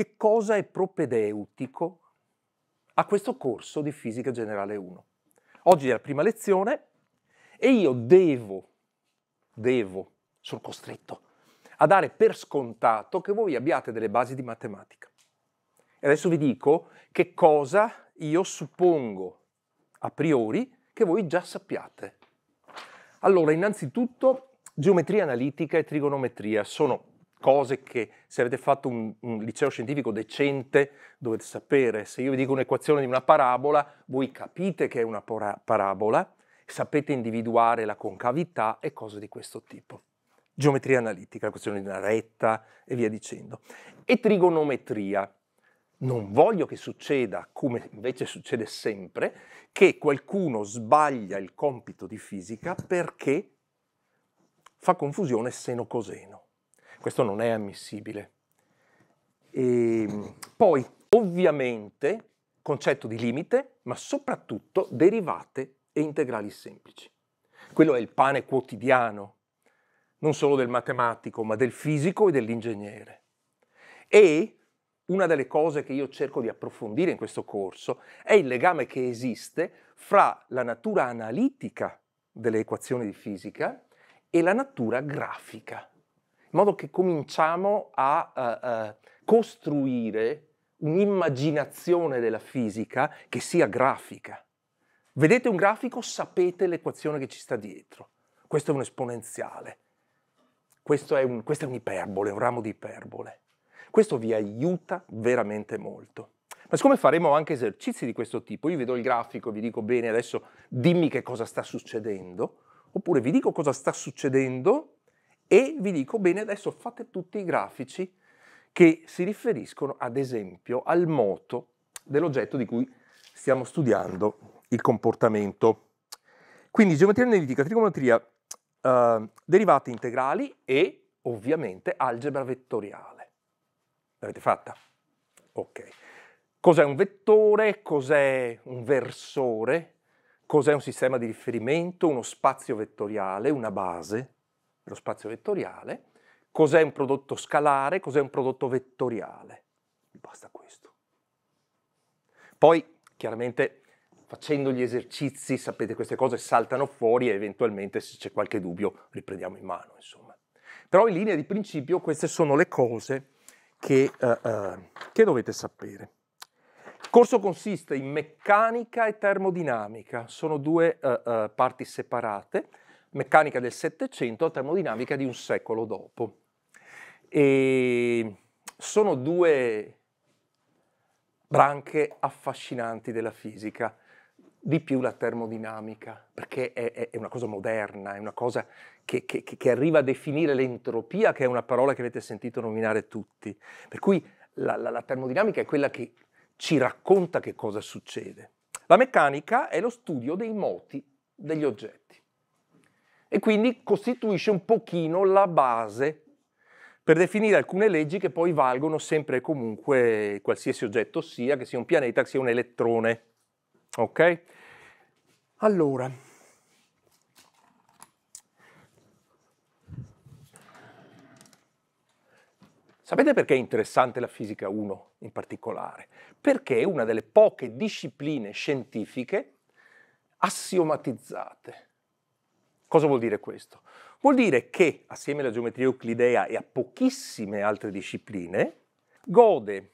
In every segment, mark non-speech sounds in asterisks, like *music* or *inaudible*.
che cosa è propedeutico a questo corso di Fisica Generale 1. Oggi è la prima lezione e io devo, devo, sono costretto a dare per scontato che voi abbiate delle basi di matematica. E adesso vi dico che cosa io suppongo a priori che voi già sappiate. Allora, innanzitutto, geometria analitica e trigonometria sono cose che se avete fatto un, un, liceo scientifico decente dovete sapere. Se io vi dico un'equazione di una parabola, voi capite che è una parabola, sapete individuare la concavità e cose di questo tipo. Geometria analitica, l'equazione di una retta e via dicendo. E trigonometria. Non voglio che succeda, come invece succede sempre, che qualcuno sbaglia il compito di fisica perché fa confusione seno-coseno questo non è ammissibile. E ehm, poi, ovviamente, concetto di limite, ma soprattutto derivate e integrali semplici. Quello è il pane quotidiano, non solo del matematico, ma del fisico e dell'ingegnere. E una delle cose che io cerco di approfondire in questo corso è il legame che esiste fra la natura analitica delle equazioni di fisica e la natura grafica in modo che cominciamo a uh, uh, costruire un'immaginazione della fisica che sia grafica. Vedete un grafico, sapete l'equazione che ci sta dietro. Questo è un esponenziale, questo è un, questa è un'iperbole, un ramo di iperbole. Questo vi aiuta veramente molto. Ma siccome faremo anche esercizi di questo tipo, io vedo il grafico vi dico bene adesso dimmi che cosa sta succedendo, oppure vi dico cosa sta succedendo e vi dico bene adesso fate tutti i grafici che si riferiscono ad esempio al moto dell'oggetto di cui stiamo studiando il comportamento. Quindi geometria analitica, trigonometria, eh, derivate integrali e ovviamente algebra vettoriale. L'avete fatta? Ok. Cos'è un vettore? Cos'è un versore? Cos'è un sistema di riferimento? Uno spazio vettoriale? Una base? lo spazio vettoriale, cos'è un prodotto scalare, cos'è un prodotto vettoriale. Basta questo. Poi, chiaramente, facendo gli esercizi, sapete, queste cose saltano fuori e eventualmente se c'è qualche dubbio riprendiamo in mano, insomma. Però in linea di principio queste sono le cose che, uh, uh, che dovete sapere. Il corso consiste in meccanica e termodinamica, sono due uh, parti separate meccanica del Settecento a termodinamica di un secolo dopo. E sono due branche affascinanti della fisica, di più la termodinamica, perché è, è una cosa moderna, è una cosa che, che, che, arriva a definire l'entropia, che è una parola che avete sentito nominare tutti. Per cui la, la, la termodinamica è quella che ci racconta che cosa succede. La meccanica è lo studio dei moti degli oggetti e quindi costituisce un pochino la base per definire alcune leggi che poi valgono sempre e comunque qualsiasi oggetto sia, che sia un pianeta, che sia un elettrone. Ok? Allora, sapete perché è interessante la fisica 1 in particolare? Perché è una delle poche discipline scientifiche assiomatizzate. Cosa vuol dire questo? Vuol dire che, assieme alla geometria euclidea e a pochissime altre discipline, gode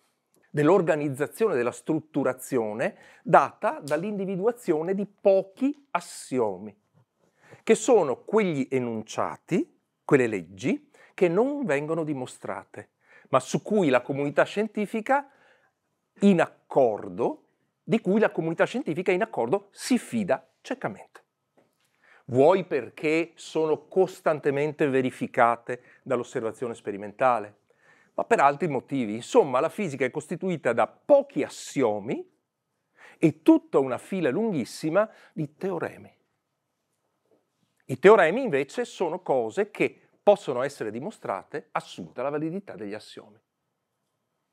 dell'organizzazione, della strutturazione data dall'individuazione di pochi assiomi, che sono quegli enunciati, quelle leggi, che non vengono dimostrate, ma su cui la comunità scientifica in accordo, di cui la comunità scientifica in accordo si fida ciecamente vuoi perché sono costantemente verificate dall'osservazione sperimentale, ma per altri motivi. Insomma, la fisica è costituita da pochi assiomi e tutta una fila lunghissima di teoremi. I teoremi invece sono cose che possono essere dimostrate assunta la validità degli assiomi.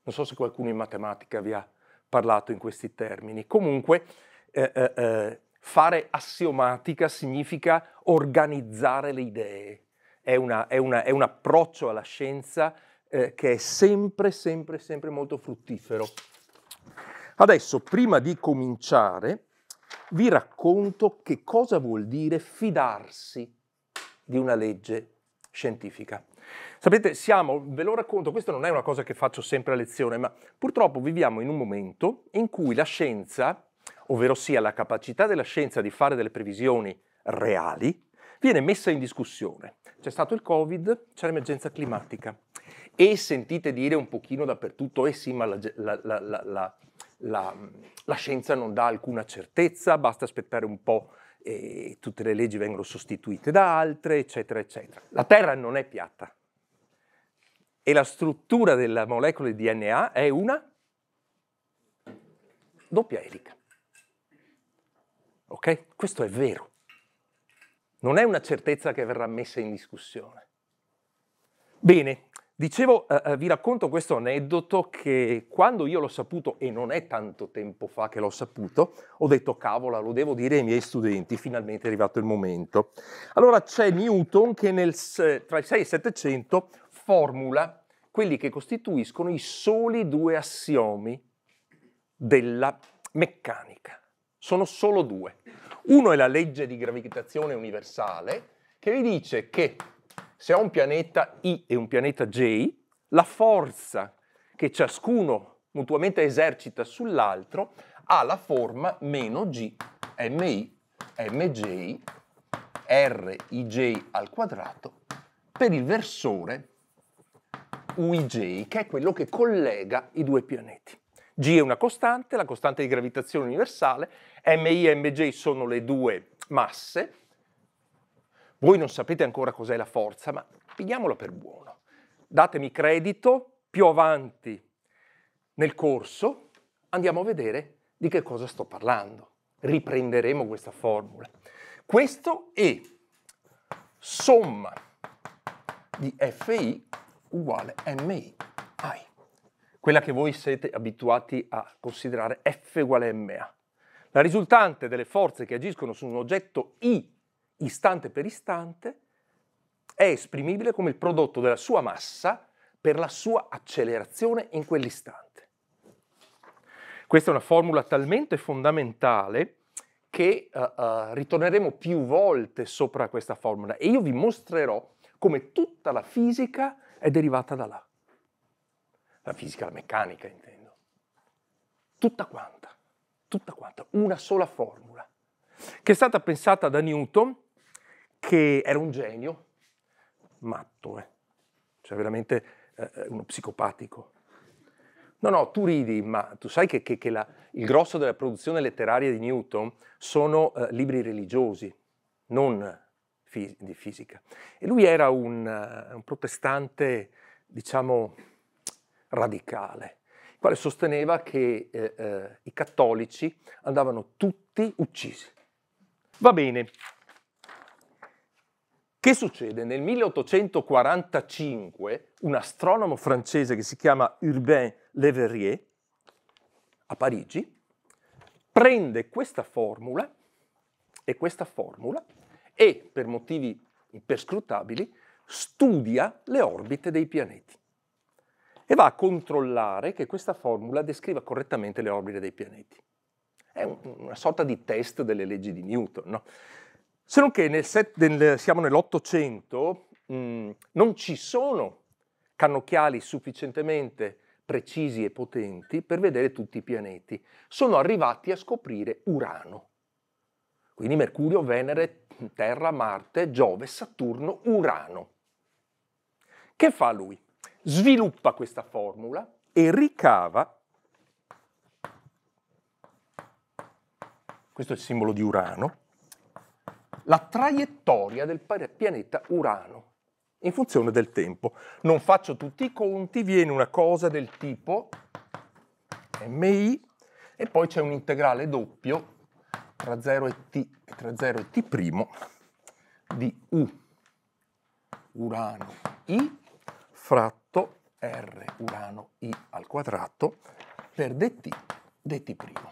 Non so se qualcuno in matematica vi ha parlato in questi termini. Comunque, eh, eh, eh Fare assiomatica significa organizzare le idee. È, una, è, una, è un approccio alla scienza eh, che è sempre, sempre, sempre molto fruttifero. Adesso, prima di cominciare, vi racconto che cosa vuol dire fidarsi di una legge scientifica. Sapete, siamo, ve lo racconto, questa non è una cosa che faccio sempre a lezione, ma purtroppo viviamo in un momento in cui la scienza ovvero sia la capacità della scienza di fare delle previsioni reali, viene messa in discussione. C'è stato il Covid, c'è l'emergenza climatica e sentite dire un pochino dappertutto, eh sì, ma la, la, la, la scienza non dà alcuna certezza, basta aspettare un po' e tutte le leggi vengono sostituite da altre, eccetera, eccetera. La Terra non è piatta e la struttura della molecola di DNA è una doppia elica. Okay? Questo è vero. Non è una certezza che verrà messa in discussione. Bene, dicevo, eh, eh, vi racconto questo aneddoto che quando io l'ho saputo, e non è tanto tempo fa che l'ho saputo, ho detto cavola, lo devo dire ai miei studenti, finalmente è arrivato il momento. Allora c'è Newton che nel, eh, tra il 6 e il 700 formula quelli che costituiscono i soli due assiomi della meccanica sono solo due. Uno è la legge di gravitazione universale che vi dice che se ho un pianeta I e un pianeta J, la forza che ciascuno mutuamente esercita sull'altro ha la forma meno G, MI, MJ, RIJ al quadrato per il versore UIJ, che è quello che collega i due pianeti. G è una costante, la costante di gravitazione universale, MI e MJ sono le due masse. Voi non sapete ancora cos'è la forza, ma pigliamola per buono. Datemi credito, più avanti nel corso andiamo a vedere di che cosa sto parlando. Riprenderemo questa formula. Questo è somma di FI uguale MI. I quella che voi siete abituati a considerare F uguale MA. La risultante delle forze che agiscono su un oggetto I istante per istante è esprimibile come il prodotto della sua massa per la sua accelerazione in quell'istante. Questa è una formula talmente fondamentale che uh, uh, ritorneremo più volte sopra questa formula e io vi mostrerò come tutta la fisica è derivata da là la fisica, la meccanica intendo, tutta quanta, tutta quanta, una sola formula, che è stata pensata da Newton, che era un genio, matto, eh? cioè veramente eh, uno psicopatico. No, no, tu ridi, ma tu sai che, che, che la, il grosso della produzione letteraria di Newton sono eh, libri religiosi, non di fisica. E lui era un, eh, un protestante, diciamo, radicale, il quale sosteneva che eh, eh, i cattolici andavano tutti uccisi. Va bene. Che succede? Nel 1845 un astronomo francese che si chiama Urbain Le Verrier a Parigi prende questa formula e questa formula e per motivi imperscrutabili studia le orbite dei pianeti e va a controllare che questa formula descriva correttamente le orbite dei pianeti. È una sorta di test delle leggi di Newton. No? Se non che nel set, nel, siamo nell'Ottocento, mm, non ci sono cannocchiali sufficientemente precisi e potenti per vedere tutti i pianeti. Sono arrivati a scoprire Urano. Quindi Mercurio, Venere, Terra, Marte, Giove, Saturno, Urano. Che fa lui? sviluppa questa formula e ricava, questo è il simbolo di Urano, la traiettoria del pianeta Urano in funzione del tempo. Non faccio tutti i conti, viene una cosa del tipo mi e poi c'è un integrale doppio tra 0 e t e tra 0 e t' di u urano i fratto R urano I al quadrato per dt, dt primo.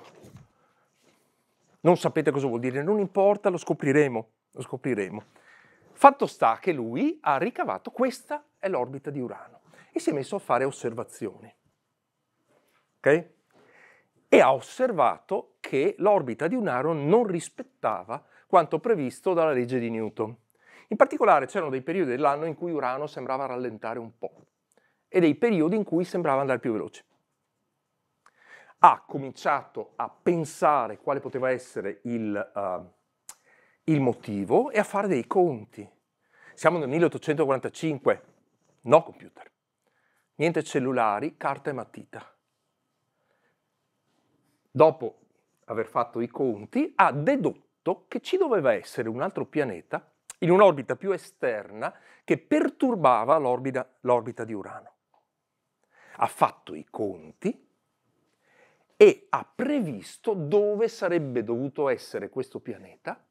Non sapete cosa vuol dire, non importa, lo scopriremo, lo scopriremo. Fatto sta che lui ha ricavato, questa è l'orbita di Urano, e si è messo a fare osservazioni. Ok? E ha osservato che l'orbita di Urano non rispettava quanto previsto dalla legge di Newton. In particolare c'erano dei periodi dell'anno in cui Urano sembrava rallentare un po' e dei periodi in cui sembrava andare più veloce. Ha cominciato a pensare quale poteva essere il, uh, il motivo e a fare dei conti. Siamo nel 1845, no computer, niente cellulari, carta e matita. Dopo aver fatto i conti, ha dedotto che ci doveva essere un altro pianeta in un'orbita più esterna che perturbava l'orbita, l'orbita di Urano ha fatto i conti e ha previsto dove sarebbe dovuto essere questo pianeta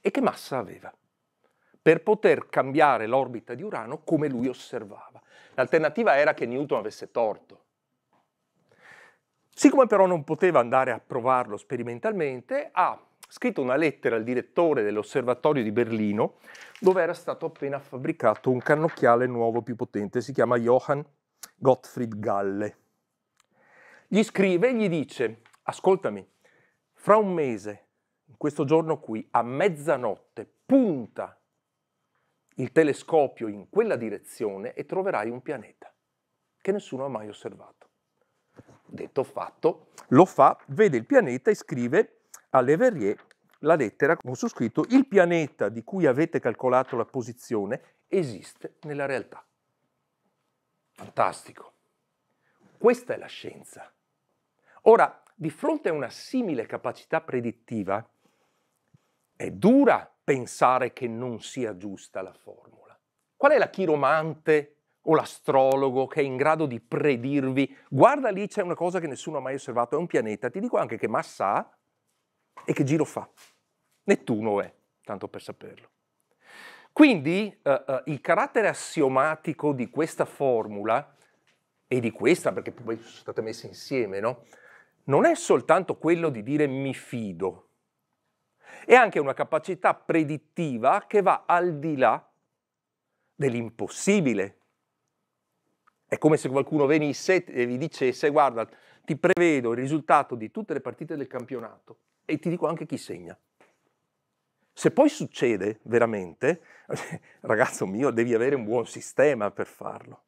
e che massa aveva per poter cambiare l'orbita di Urano come lui osservava. L'alternativa era che Newton avesse torto. Siccome però non poteva andare a provarlo sperimentalmente, ha scritto una lettera al direttore dell'osservatorio di Berlino, dove era stato appena fabbricato un cannocchiale nuovo più potente, si chiama Johann Gottfried Galle. Gli scrive e gli dice, ascoltami, fra un mese, in questo giorno qui, a mezzanotte, punta il telescopio in quella direzione e troverai un pianeta che nessuno ha mai osservato. Detto fatto, lo fa, vede il pianeta e scrive a Le Verrier la lettera con su scritto il pianeta di cui avete calcolato la posizione esiste nella realtà. Fantastico. Questa è la scienza. Ora, di fronte a una simile capacità predittiva, è dura pensare che non sia giusta la formula. Qual è la chiromante o l'astrologo che è in grado di predirvi, guarda lì c'è una cosa che nessuno ha mai osservato, è un pianeta, ti dico anche che massa ha e che giro fa. Nettuno è, tanto per saperlo. Quindi eh, eh, il carattere assiomatico di questa formula e di questa, perché poi sono state messe insieme, no? non è soltanto quello di dire mi fido, è anche una capacità predittiva che va al di là dell'impossibile. È come se qualcuno venisse e vi dicesse guarda, ti prevedo il risultato di tutte le partite del campionato e ti dico anche chi segna. Se poi succede veramente, *laughs* ragazzo mio, devi avere un buon sistema per farlo.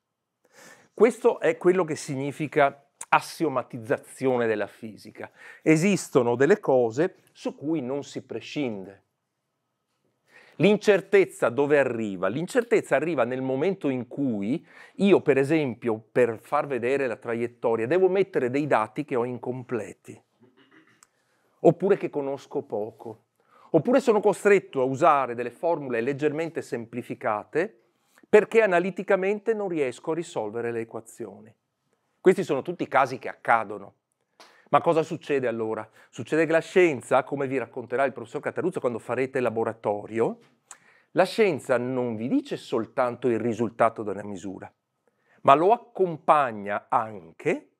Questo è quello che significa assiomatizzazione della fisica. Esistono delle cose su cui non si prescinde. L'incertezza dove arriva? L'incertezza arriva nel momento in cui io, per esempio, per far vedere la traiettoria, devo mettere dei dati che ho incompleti, oppure che conosco poco, Oppure sono costretto a usare delle formule leggermente semplificate perché analiticamente non riesco a risolvere le equazioni. Questi sono tutti casi che accadono. Ma cosa succede allora? Succede che la scienza, come vi racconterà il professor Cataruzzo quando farete laboratorio, la scienza non vi dice soltanto il risultato della misura, ma lo accompagna anche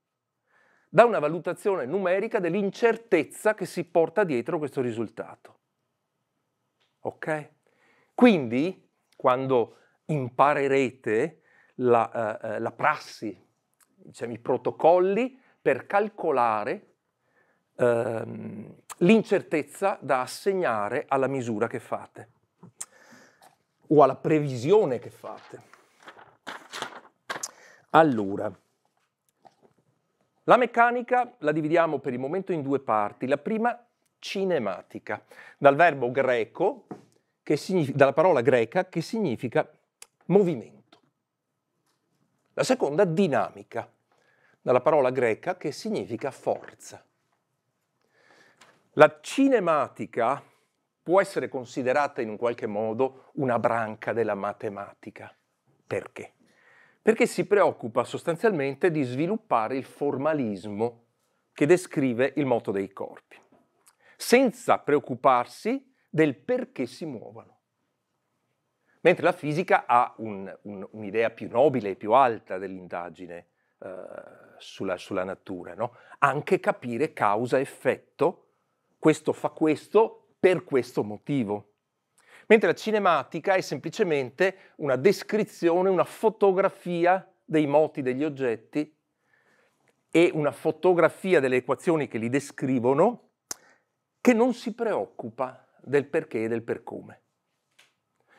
da una valutazione numerica dell'incertezza che si porta dietro questo risultato. Ok? Quindi, quando imparerete la, eh, eh, la prassi, diciamo, i protocolli per calcolare ehm, l'incertezza da assegnare alla misura che fate o alla previsione che fate. Allora, la meccanica la dividiamo per il momento in due parti. La prima cinematica, dal verbo greco, significa, dalla parola greca che significa movimento. La seconda dinamica, dalla parola greca che significa forza. La cinematica può essere considerata in un qualche modo una branca della matematica. Perché? Perché si preoccupa sostanzialmente di sviluppare il formalismo che descrive il moto dei corpi senza preoccuparsi del perché si muovono. Mentre la fisica ha un, un, un'idea più nobile e più alta dell'indagine eh, sulla, sulla, natura, no? anche capire causa-effetto, questo fa questo per questo motivo. Mentre la cinematica è semplicemente una descrizione, una fotografia dei moti degli oggetti e una fotografia delle equazioni che li descrivono che non si preoccupa del perché e del per come.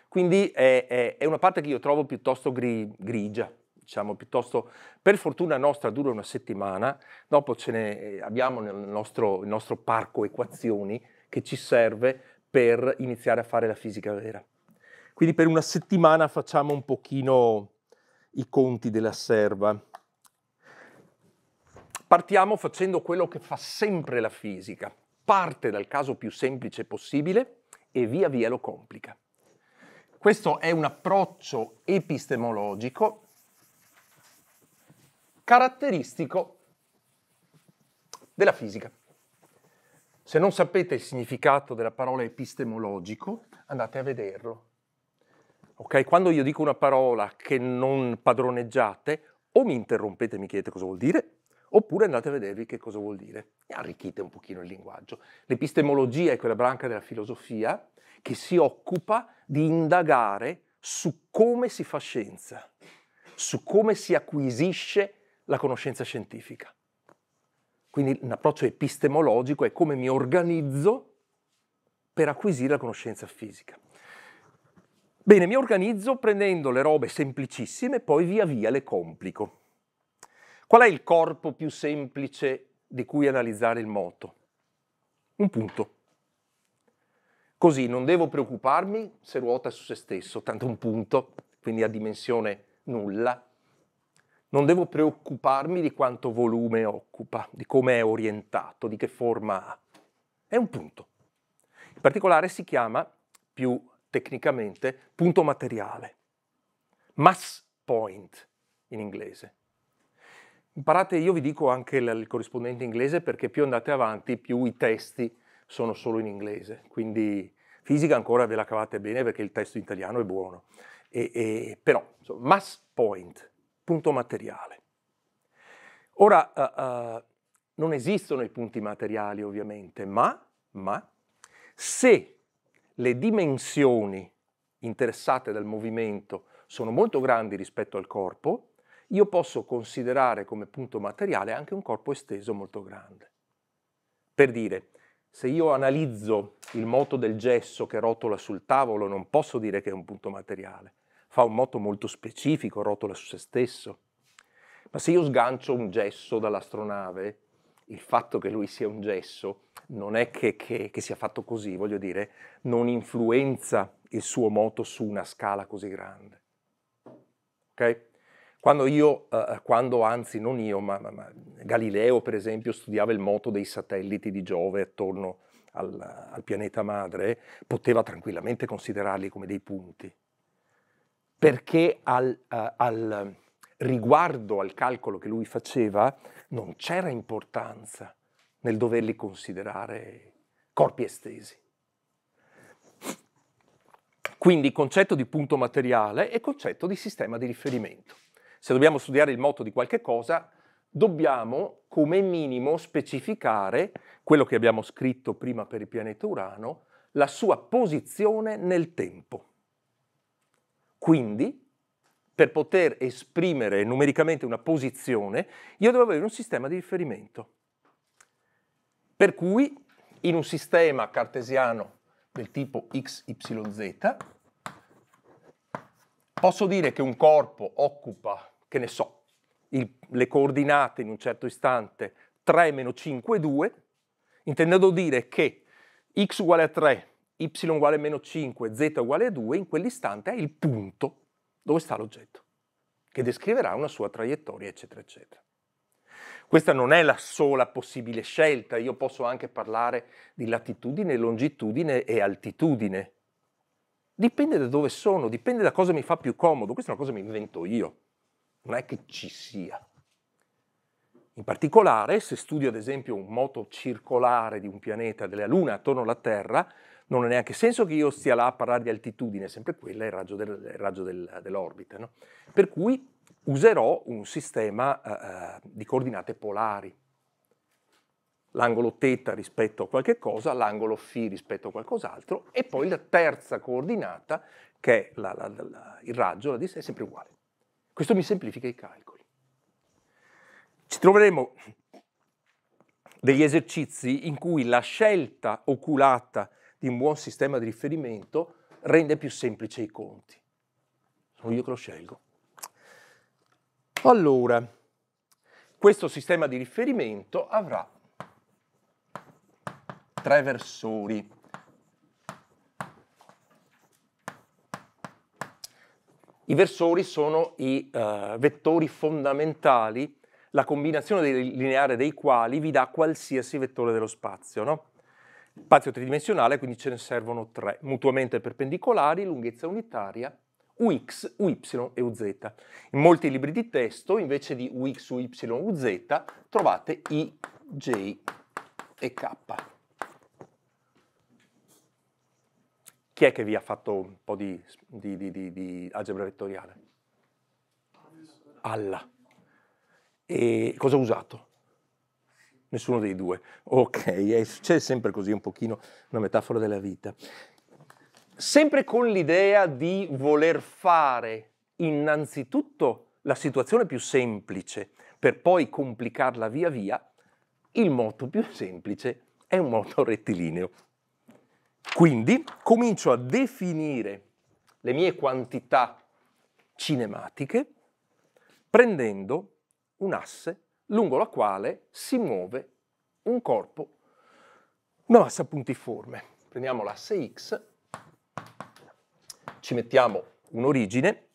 Quindi è, è, è una parte che io trovo piuttosto gri, grigia, diciamo piuttosto, per fortuna nostra dura una settimana, dopo ce ne eh, abbiamo nel nostro, nel nostro parco equazioni che ci serve per iniziare a fare la fisica vera. Quindi per una settimana facciamo un pochino i conti della serva. Partiamo facendo quello che fa sempre la fisica, parte dal caso più semplice possibile e via via lo complica. Questo è un approccio epistemologico caratteristico della fisica. Se non sapete il significato della parola epistemologico, andate a vederlo. Okay? Quando io dico una parola che non padroneggiate, o mi interrompete e mi chiedete cosa vuol dire, oppure andate a vedervi che cosa vuol dire e arricchite un pochino il linguaggio. L'epistemologia è quella branca della filosofia che si occupa di indagare su come si fa scienza, su come si acquisisce la conoscenza scientifica. Quindi un approccio epistemologico è come mi organizzo per acquisire la conoscenza fisica. Bene, mi organizzo prendendo le robe semplicissime, poi via via le complico. Qual è il corpo più semplice di cui analizzare il moto? Un punto. Così non devo preoccuparmi se ruota su se stesso, tanto un punto, quindi a dimensione nulla. Non devo preoccuparmi di quanto volume occupa, di come è orientato, di che forma ha. È un punto. In particolare si chiama, più tecnicamente, punto materiale. Mass point in inglese. Imparate, io vi dico anche il corrispondente inglese perché più andate avanti, più i testi sono solo in inglese. Quindi fisica ancora ve la cavate bene perché il testo in italiano è buono. E, e, però, insomma, mass point, punto materiale. Ora, uh, uh, non esistono i punti materiali ovviamente, ma, ma se le dimensioni interessate dal movimento sono molto grandi rispetto al corpo, io posso considerare come punto materiale anche un corpo esteso molto grande. Per dire, se io analizzo il moto del gesso che rotola sul tavolo, non posso dire che è un punto materiale. Fa un moto molto specifico, rotola su se stesso. Ma se io sgancio un gesso dall'astronave, il fatto che lui sia un gesso non è che, che, che, sia fatto così, voglio dire, non influenza il suo moto su una scala così grande. Okay? Quando io, eh, eh, quando anzi non io, ma, ma, ma, Galileo per esempio studiava il moto dei satelliti di Giove attorno al, al pianeta madre, poteva tranquillamente considerarli come dei punti, perché al, eh, al riguardo al calcolo che lui faceva non c'era importanza nel doverli considerare corpi estesi. Quindi concetto di punto materiale e concetto di sistema di riferimento se dobbiamo studiare il moto di qualche cosa, dobbiamo come minimo specificare quello che abbiamo scritto prima per il pianeta Urano, la sua posizione nel tempo. Quindi, per poter esprimere numericamente una posizione, io devo avere un sistema di riferimento. Per cui, in un sistema cartesiano del tipo XYZ, posso dire che un corpo occupa che ne so, il, le coordinate in un certo istante 3 meno 5 2, intendendo dire che x uguale a 3, y uguale a meno 5, z uguale a 2, in quell'istante è il punto dove sta l'oggetto, che descriverà una sua traiettoria, eccetera, eccetera. Questa non è la sola possibile scelta, io posso anche parlare di latitudine, longitudine e altitudine. Dipende da dove sono, dipende da cosa mi fa più comodo, questa è una cosa che mi invento io non è che ci sia. In particolare, se studio ad esempio un moto circolare di un pianeta, della Luna attorno alla Terra, non ha neanche senso che io stia là a parlare di altitudine, sempre quella è il raggio, del, del, dell'orbita. No? Per cui userò un sistema eh, eh di coordinate polari. L'angolo θ rispetto a qualche cosa, l'angolo φ rispetto a qualcos'altro e poi la terza coordinata, che è la, la, la, il raggio, la distanza, è sempre uguale. Questo mi semplifica i calcoli. Ci troveremo degli esercizi in cui la scelta oculata di un buon sistema di riferimento rende più semplice i conti. Sono io che lo scelgo. Allora, questo sistema di riferimento avrà tre versori. I versori sono i uh, vettori fondamentali, la combinazione lineare dei quali vi dà qualsiasi vettore dello spazio. No? Spazio tridimensionale, quindi ce ne servono tre, mutuamente perpendicolari, lunghezza unitaria, ux, uy e uz. In molti libri di testo, invece di ux, uy, uz, trovate i, j e k. Chi è che vi ha fatto un po' di, di, di, di algebra vettoriale? Alla. E cosa ho usato? Nessuno dei due. Ok, c'è sempre così un pochino una metafora della vita. Sempre con l'idea di voler fare innanzitutto la situazione più semplice per poi complicarla via via, il moto più *laughs* semplice è un moto rettilineo. Quindi comincio a definire le mie quantità cinematiche prendendo un asse lungo la quale si muove un corpo, una massa puntiforme. Prendiamo l'asse X, ci mettiamo un'origine,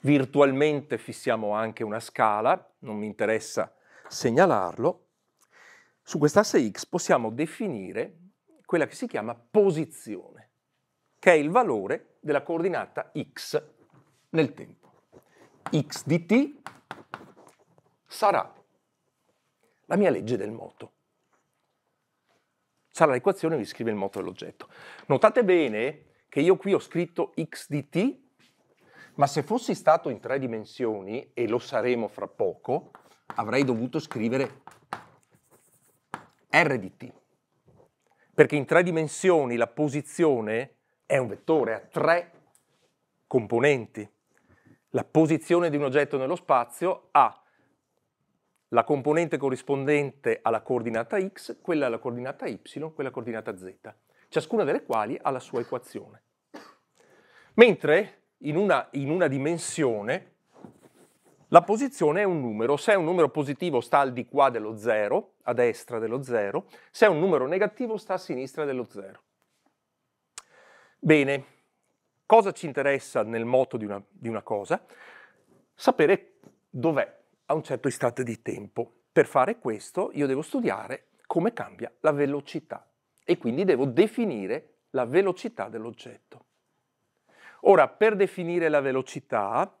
virtualmente fissiamo anche una scala, non mi interessa segnalarlo. Su quest'asse X possiamo definire quella che si chiama posizione, che è il valore della coordinata x nel tempo. x di t sarà la mia legge del moto. Sarà l'equazione che scrive il moto dell'oggetto. Notate bene che io qui ho scritto x di t, ma se fossi stato in tre dimensioni, e lo saremo fra poco, avrei dovuto scrivere r di t perché in tre dimensioni la posizione è un vettore, ha tre componenti. La posizione di un oggetto nello spazio ha la componente corrispondente alla coordinata x, quella alla coordinata y, quella alla coordinata z, ciascuna delle quali ha la sua equazione. Mentre in una, in una dimensione la posizione è un numero, se è un numero positivo sta al di qua dello 0, a destra dello 0, se è un numero negativo sta a sinistra dello 0. Bene, cosa ci interessa nel moto di una, di una cosa? Sapere dov'è a un certo istante di tempo. Per fare questo io devo studiare come cambia la velocità e quindi devo definire la velocità dell'oggetto. Ora, per definire la velocità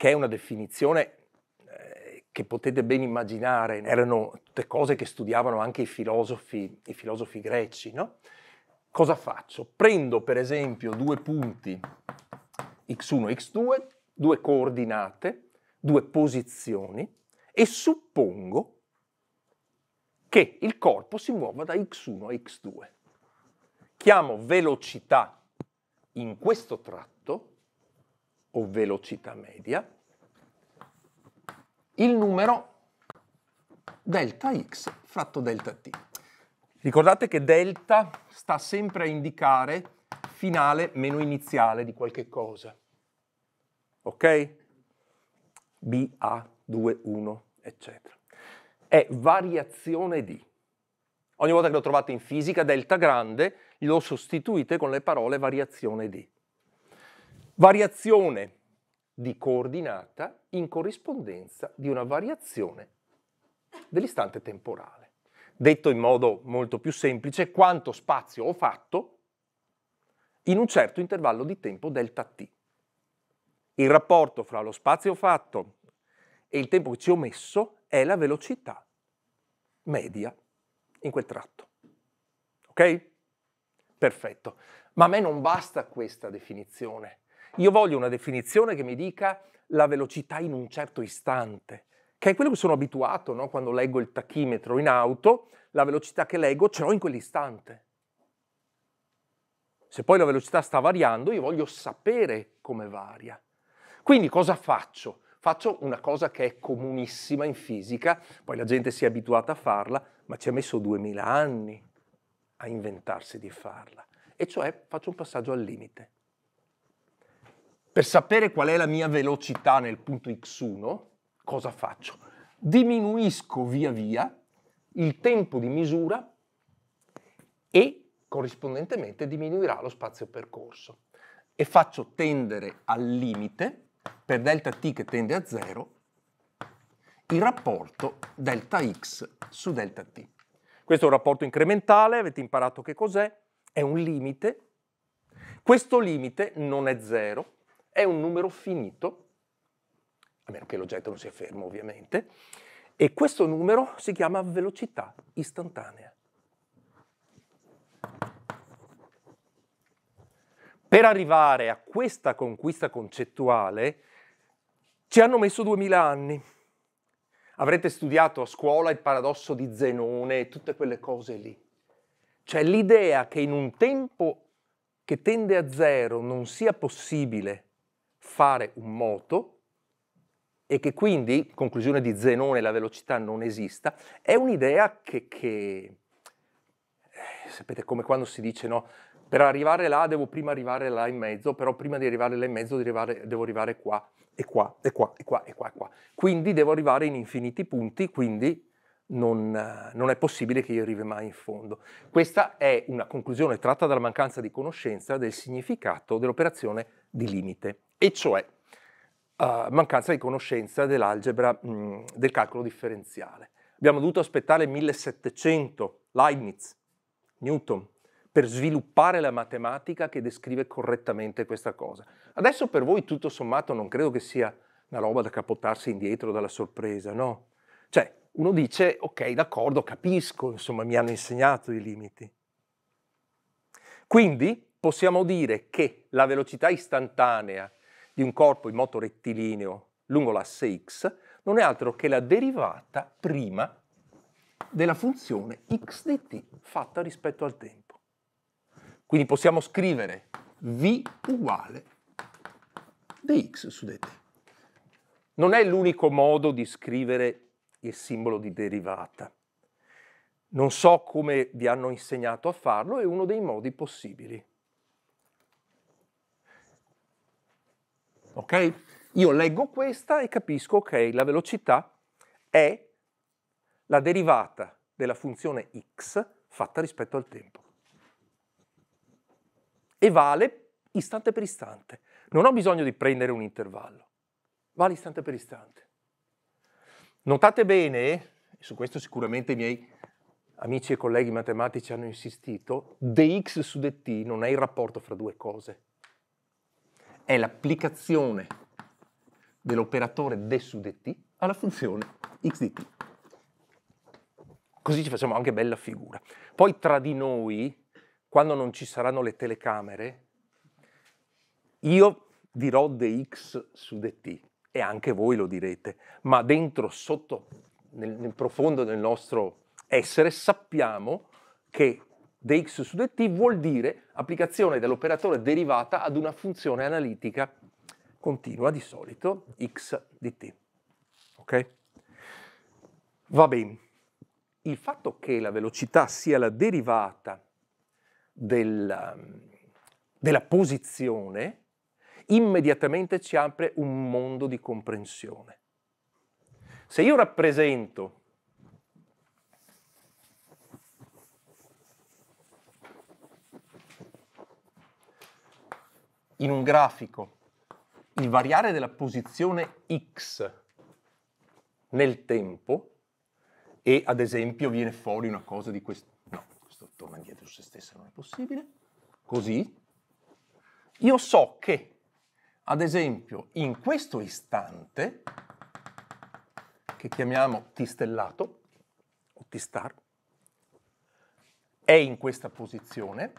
che è una definizione eh, che potete ben immaginare, erano tutte cose che studiavano anche i filosofi, i filosofi greci, no? Cosa faccio? Prendo per esempio due punti x1 e x2, due coordinate, due posizioni e suppongo che il corpo si muova da x1 a x2. Chiamo velocità in questo tratto o velocità media, il numero delta x fratto delta t. Ricordate che delta sta sempre a indicare finale meno iniziale di qualche cosa. Ok? B, A, 2, 1, eccetera. È variazione di. Ogni volta che lo trovate in fisica, delta grande, lo sostituite con le parole variazione di variazione di coordinata in corrispondenza di una variazione dell'istante temporale. Detto in modo molto più semplice, quanto spazio ho fatto in un certo intervallo di tempo delta t. Il rapporto fra lo spazio fatto e il tempo che ci ho messo è la velocità media in quel tratto. Ok? Perfetto. Ma a me non basta questa definizione. Io voglio una definizione che mi dica la velocità in un certo istante, che è quello che sono abituato no? quando leggo il tachimetro in auto, la velocità che leggo ce l'ho in quell'istante. Se poi la velocità sta variando, io voglio sapere come varia. Quindi cosa faccio? Faccio una cosa che è comunissima in fisica, poi la gente si è abituata a farla, ma ci ha messo duemila anni a inventarsi di farla, e cioè faccio un passaggio al limite. Per sapere qual è la mia velocità nel punto x1, cosa faccio? Diminuisco via via il tempo di misura e corrispondentemente diminuirà lo spazio percorso e faccio tendere al limite per delta t che tende a 0 il rapporto delta x su delta t. Questo è un rapporto incrementale, avete imparato che cos'è, è un limite. Questo limite non è 0, è un numero finito, a meno che l'oggetto non sia fermo ovviamente, e questo numero si chiama velocità istantanea. Per arrivare a questa conquista concettuale ci hanno messo 2000 anni. Avrete studiato a scuola il paradosso di Zenone e tutte quelle cose lì. Cioè l'idea che in un tempo che tende a zero non sia possibile fare un moto e che quindi, conclusione di Zenone, la velocità non esista, è un'idea che, che eh, sapete come quando si dice no, per arrivare là devo prima arrivare là in mezzo, però prima di arrivare là in mezzo devo arrivare, devo arrivare qua e qua e qua e qua e qua e qua. Quindi devo arrivare in infiniti punti, quindi non, non, è possibile che io arrivi mai in fondo. Questa è una conclusione tratta dalla mancanza di conoscenza del significato dell'operazione di limite, e cioè uh, mancanza di conoscenza dell'algebra mh, mm, del calcolo differenziale. Abbiamo dovuto aspettare 1700, Leibniz, Newton, per sviluppare la matematica che descrive correttamente questa cosa. Adesso per voi tutto sommato non credo che sia una roba da capottarsi indietro dalla sorpresa, no? Cioè, uno dice, ok, d'accordo, capisco, insomma, mi hanno insegnato i limiti. Quindi, possiamo dire che la velocità istantanea di un corpo in moto rettilineo lungo l'asse x non è altro che la derivata prima della funzione x di t fatta rispetto al tempo. Quindi possiamo scrivere v uguale dx su dt. Non è l'unico modo di scrivere il simbolo di derivata. Non so come vi hanno insegnato a farlo, è uno dei modi possibili. Ok? Io leggo questa e capisco, ok, la velocità è la derivata della funzione x fatta rispetto al tempo. E vale istante per istante. Non ho bisogno di prendere un intervallo, vale istante per istante. Notate bene, su questo sicuramente i miei amici e colleghi matematici hanno insistito, dx su dt non è il rapporto fra due cose, è l'applicazione dell'operatore de su dt alla funzione x di t. Così ci facciamo anche bella figura. Poi tra di noi, quando non ci saranno le telecamere, io dirò dx su dt e anche voi lo direte, ma dentro, sotto, nel, nel profondo del nostro essere sappiamo che dx su dt vuol dire applicazione dell'operatore derivata ad una funzione analitica continua di solito x di t. Ok? Va bene. Il fatto che la velocità sia la derivata della, um, della posizione immediatamente ci apre un mondo di comprensione. Se io rappresento in un grafico il variare della posizione x nel tempo e ad esempio viene fuori una cosa di questo... No, questo torna indietro su se stessa non è possibile. Così. Io so che, ad esempio, in questo istante, che chiamiamo t stellato, o t star, è in questa posizione,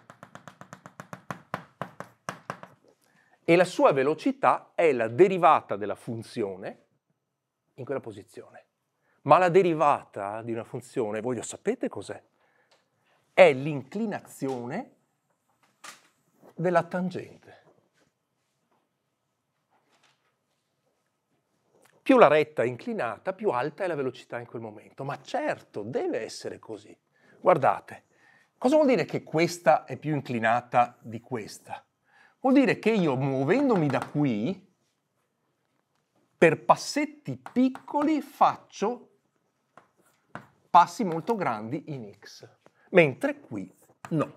e la sua velocità è la derivata della funzione in quella posizione. Ma la derivata di una funzione, voi lo sapete cos'è? È l'inclinazione della tangente. Più la retta è inclinata, più alta è la velocità in quel momento. Ma certo, deve essere così. Guardate, cosa vuol dire che questa è più inclinata di questa? Vuol dire che io muovendomi da qui, per passetti piccoli faccio passi molto grandi in x, mentre qui no,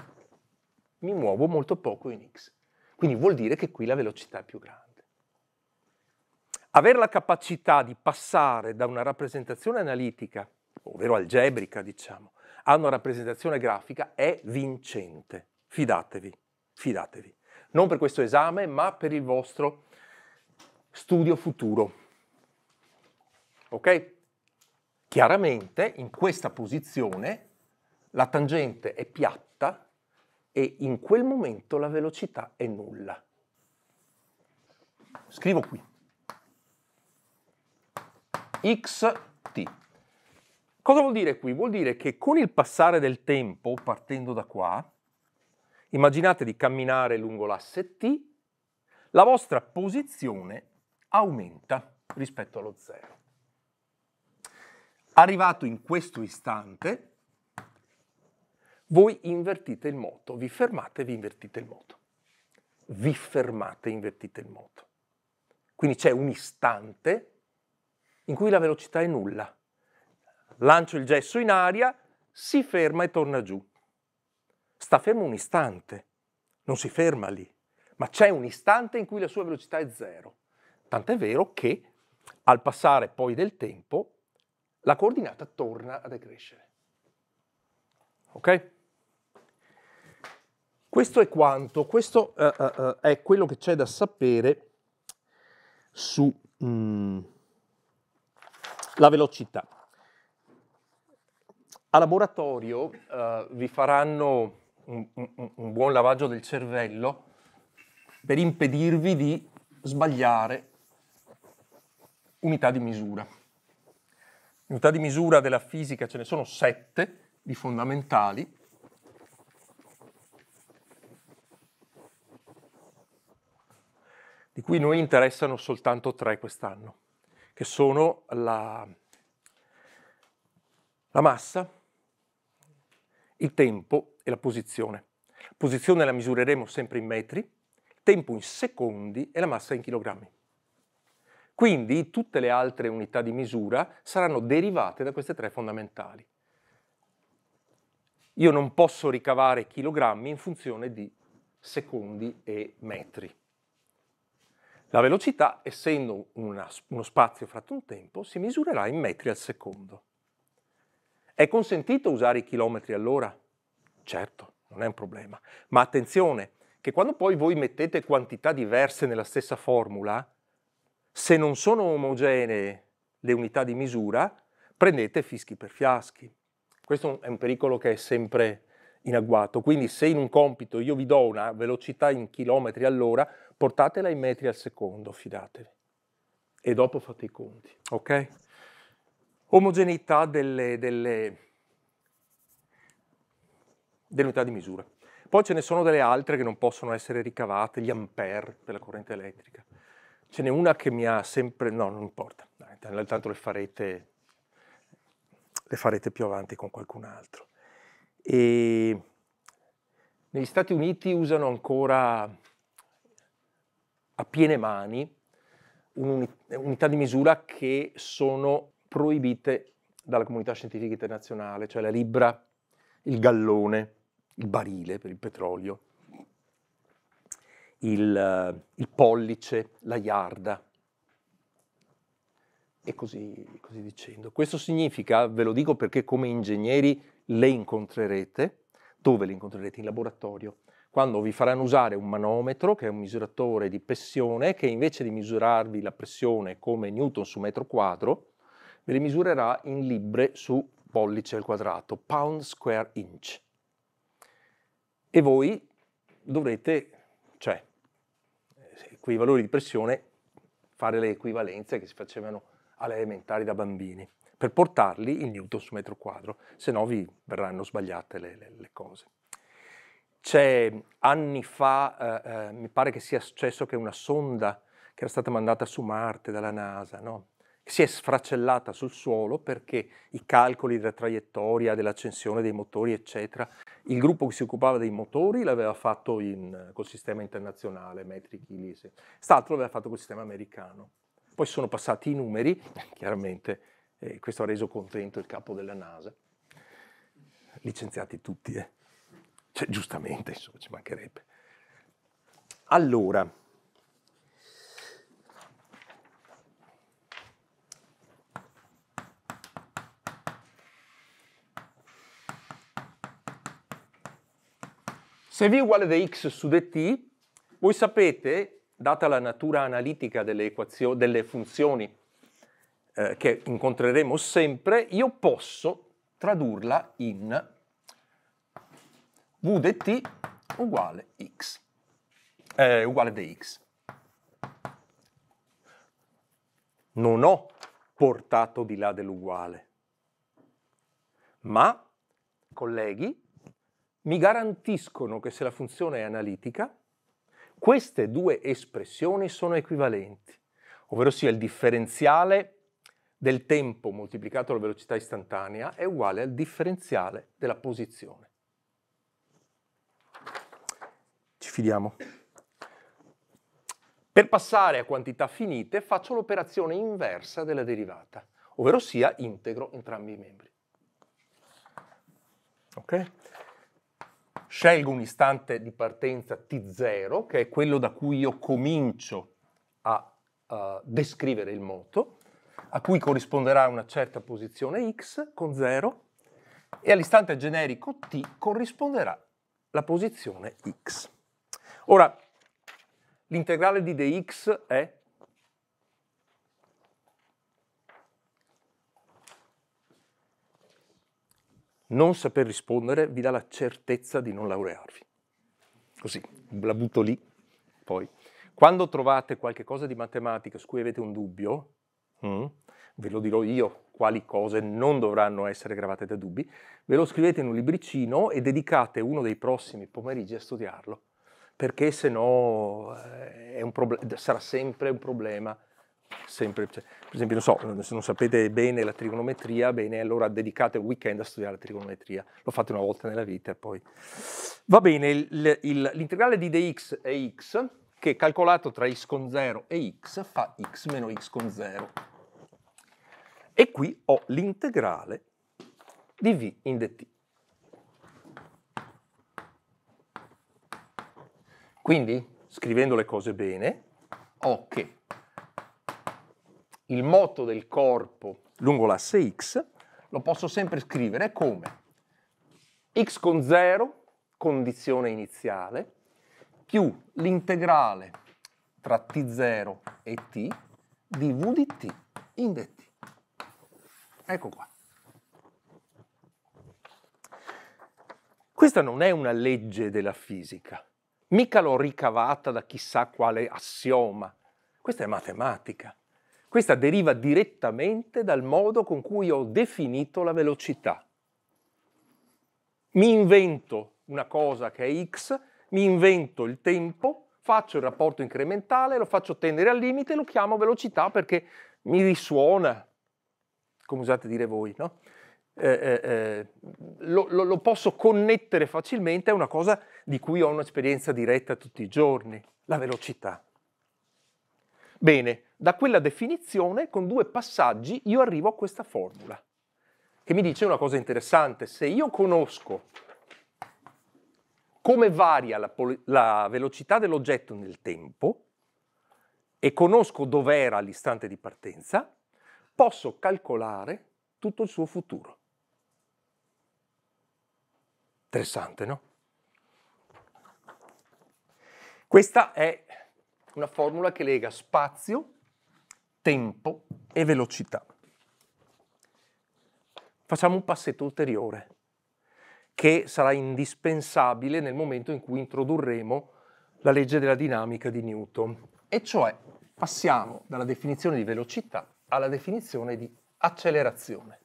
mi muovo molto poco in x. Quindi vuol dire che qui la velocità è più grande. Avere la capacità di passare da una rappresentazione analitica, ovvero algebrica diciamo, a una rappresentazione grafica è vincente. Fidatevi, fidatevi non per questo esame, ma per il vostro studio futuro. Ok? Chiaramente in questa posizione la tangente è piatta e in quel momento la velocità è nulla. Scrivo qui. xt. Cosa vuol dire qui? Vuol dire che con il passare del tempo, partendo da qua, Immaginate di camminare lungo l'asse T, la vostra posizione aumenta rispetto allo zero. Arrivato in questo istante, voi invertite il moto, vi fermate e vi invertite il moto. Vi fermate e invertite il moto. Quindi c'è un istante in cui la velocità è nulla. Lancio il gesso in aria, si ferma e torna giù sta fermo un istante, non si ferma lì, ma c'è un istante in cui la sua velocità è zero. Tant'è vero che al passare poi del tempo la coordinata torna a decrescere. Ok? Questo è quanto, questo uh, uh, uh, è quello che c'è da sapere sulla mm, um, velocità. A laboratorio vi faranno un, un, buon lavaggio del cervello per impedirvi di sbagliare unità di misura. Unità di misura della fisica ce ne sono sette di fondamentali. di cui noi interessano soltanto tre quest'anno, che sono la, la massa, il tempo e la posizione. posizione la misureremo sempre in metri, tempo in secondi e la massa in chilogrammi. Quindi tutte le altre unità di misura saranno derivate da queste tre fondamentali. Io non posso ricavare chilogrammi in funzione di secondi e metri. La velocità, essendo una, uno spazio fratto un tempo, si misurerà in metri al secondo. È consentito usare i chilometri all'ora? Certo, non è un problema. Ma attenzione, che quando poi voi mettete quantità diverse nella stessa formula, se non sono omogenee le unità di misura, prendete fischi per fiaschi. Questo è un pericolo che è sempre in agguato. Quindi se in un compito io vi do una velocità in chilometri all'ora, portatela in metri al secondo, fidatevi. E dopo fate i conti, ok? omogeneità delle, delle, delle unità di misura. Poi ce ne sono delle altre che non possono essere ricavate, gli ampere per la corrente elettrica. Ce n'è una che mi ha sempre... no, non importa, tanto le farete, le farete più avanti con qualcun altro. E negli Stati Uniti usano ancora a piene mani un'unità di misura che sono proibite dalla comunità scientifica internazionale, cioè la libra, il gallone, il barile per il petrolio, il, eh, il pollice, la yarda e così, così dicendo. Questo significa, ve lo dico perché come ingegneri le incontrerete, dove le incontrerete? In laboratorio quando vi faranno usare un manometro, che è un misuratore di pressione, che invece di misurarvi la pressione come Newton su metro quadro, me le misurerà in libbre su pollice al quadrato, pound square inch. E voi dovrete, cioè, eh, quei valori di pressione, fare le equivalenze che si facevano alle elementari da bambini, per portarli in newton su metro quadro, se no vi verranno sbagliate le, le, le cose. C'è anni fa, eh, eh, mi pare che sia successo che una sonda che era stata mandata su Marte dalla NASA, no? si è sfracellata sul suolo perché i calcoli della traiettoria, dell'accensione dei motori, eccetera, il gruppo che si occupava dei motori l'aveva fatto in, col sistema internazionale, metri, chili, l'altro l'aveva fatto col sistema americano. Poi sono passati i numeri, *laughs* chiaramente eh, questo ha reso contento il capo della NASA, licenziati tutti, eh. cioè, giustamente, insomma, ci mancherebbe. Allora, Se v è uguale a x su dt, voi sapete, data la natura analitica delle, delle funzioni eh, che incontreremo sempre, io posso tradurla in v dt uguale x, eh, uguale dx. Non ho portato di là dell'uguale, ma, colleghi, mi garantiscono che se la funzione è analitica, queste due espressioni sono equivalenti, ovvero sia il differenziale del tempo moltiplicato alla velocità istantanea è uguale al differenziale della posizione. Ci fidiamo. Per passare a quantità finite faccio l'operazione inversa della derivata, ovvero sia integro entrambi i membri. Okay? Scelgo un istante di partenza T0, che è quello da cui io comincio a uh, descrivere il moto, a cui corrisponderà una certa posizione X con 0 e all'istante generico T corrisponderà la posizione X. Ora, l'integrale di dx è non saper rispondere vi dà la certezza di non laurearvi. Così, la butto lì. Poi, quando trovate qualche cosa di matematica su cui avete un dubbio, mm, ve lo dirò io quali cose non dovranno essere gravate da dubbi, ve lo scrivete in un libricino e dedicate uno dei prossimi pomeriggi a studiarlo, perché se no eh, sarà sempre un problema sempre, cioè, per esempio, non so, eh, se non sapete bene la trigonometria, bene, allora dedicate il weekend a studiare la trigonometria, lo fate una volta nella vita e poi... Va bene, l'integrale di dx è x, che calcolato tra x con 0 e x fa x meno x con 0. E qui ho l'integrale di v in dt. Quindi, scrivendo le cose bene, ho che il moto del corpo lungo l'asse x, lo posso sempre scrivere come x con 0, condizione iniziale, più l'integrale tra t0 e t di v di t in dt. Ecco qua. Questa non è una legge della fisica, mica l'ho ricavata da chissà quale assioma, questa è matematica. Questa deriva direttamente dal modo con cui ho definito la velocità. Mi invento una cosa che è x, mi invento il tempo, faccio il rapporto incrementale, lo faccio tendere al limite e lo chiamo velocità perché mi risuona, come usate dire voi, no? Eh, eh, eh, lo, lo, lo, posso connettere facilmente a una cosa di cui ho un'esperienza diretta tutti i giorni, la velocità. Bene, da quella definizione, con due passaggi, io arrivo a questa formula, che mi dice una cosa interessante. Se io conosco come varia la, la velocità dell'oggetto nel tempo e conosco dov'era all'istante di partenza, posso calcolare tutto il suo futuro. Interessante, no? Questa è una formula che lega spazio, tempo e velocità. Facciamo un passetto ulteriore che sarà indispensabile nel momento in cui introdurremo la legge della dinamica di Newton, e cioè passiamo dalla definizione di velocità alla definizione di accelerazione.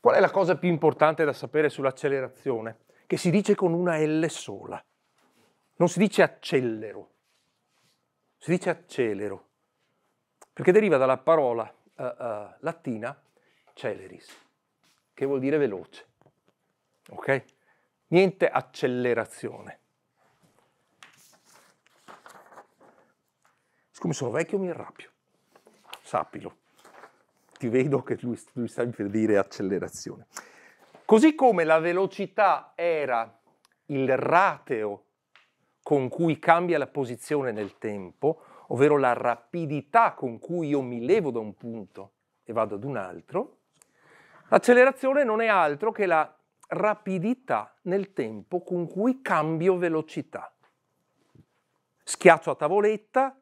Qual è la cosa più importante da sapere sull'accelerazione? che si dice con una L sola. Non si dice accelero, si dice accelero, perché deriva dalla parola uh, uh, latina celeris, che vuol dire veloce. Ok? Niente accelerazione. Siccome sono vecchio mi arrabbio, sappilo. Ti vedo che lui, lui per dire accelerazione. Così come la velocità era il rateo con cui cambia la posizione nel tempo, ovvero la rapidità con cui io mi levo da un punto e vado ad un altro, l'accelerazione non è altro che la rapidità nel tempo con cui cambio velocità. Schiaccio a tavoletta,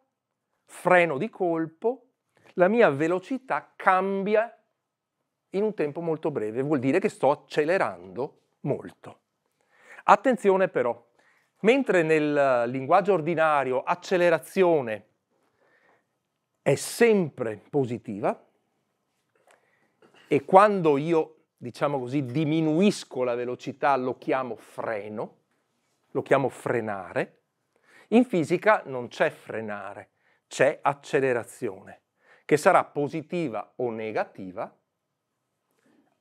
freno di colpo, la mia velocità cambia in un tempo molto breve, vuol dire che sto accelerando molto. Attenzione però, mentre nel eh, linguaggio ordinario accelerazione è sempre positiva e quando io, diciamo così, diminuisco la velocità lo chiamo freno, lo chiamo frenare, in fisica non c'è frenare, c'è accelerazione, che sarà positiva o negativa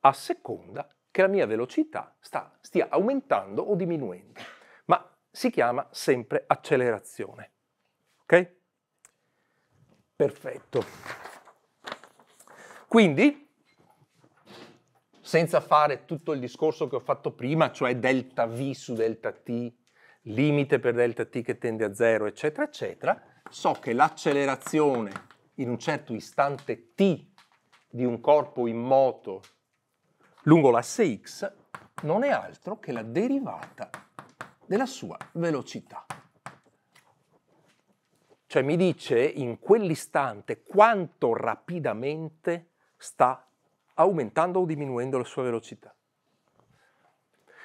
a seconda che la mia velocità sta, stia aumentando o diminuendo, ma si chiama sempre accelerazione. Ok? Perfetto. Quindi, senza fare tutto il discorso che ho fatto prima, cioè delta V su delta T, limite per delta T che tende a zero, eccetera, eccetera, so che l'accelerazione in un certo istante T di un corpo in moto lungo l'asse x non è altro che la derivata della sua velocità. Cioè mi dice in quell'istante quanto rapidamente sta aumentando o diminuendo la sua velocità.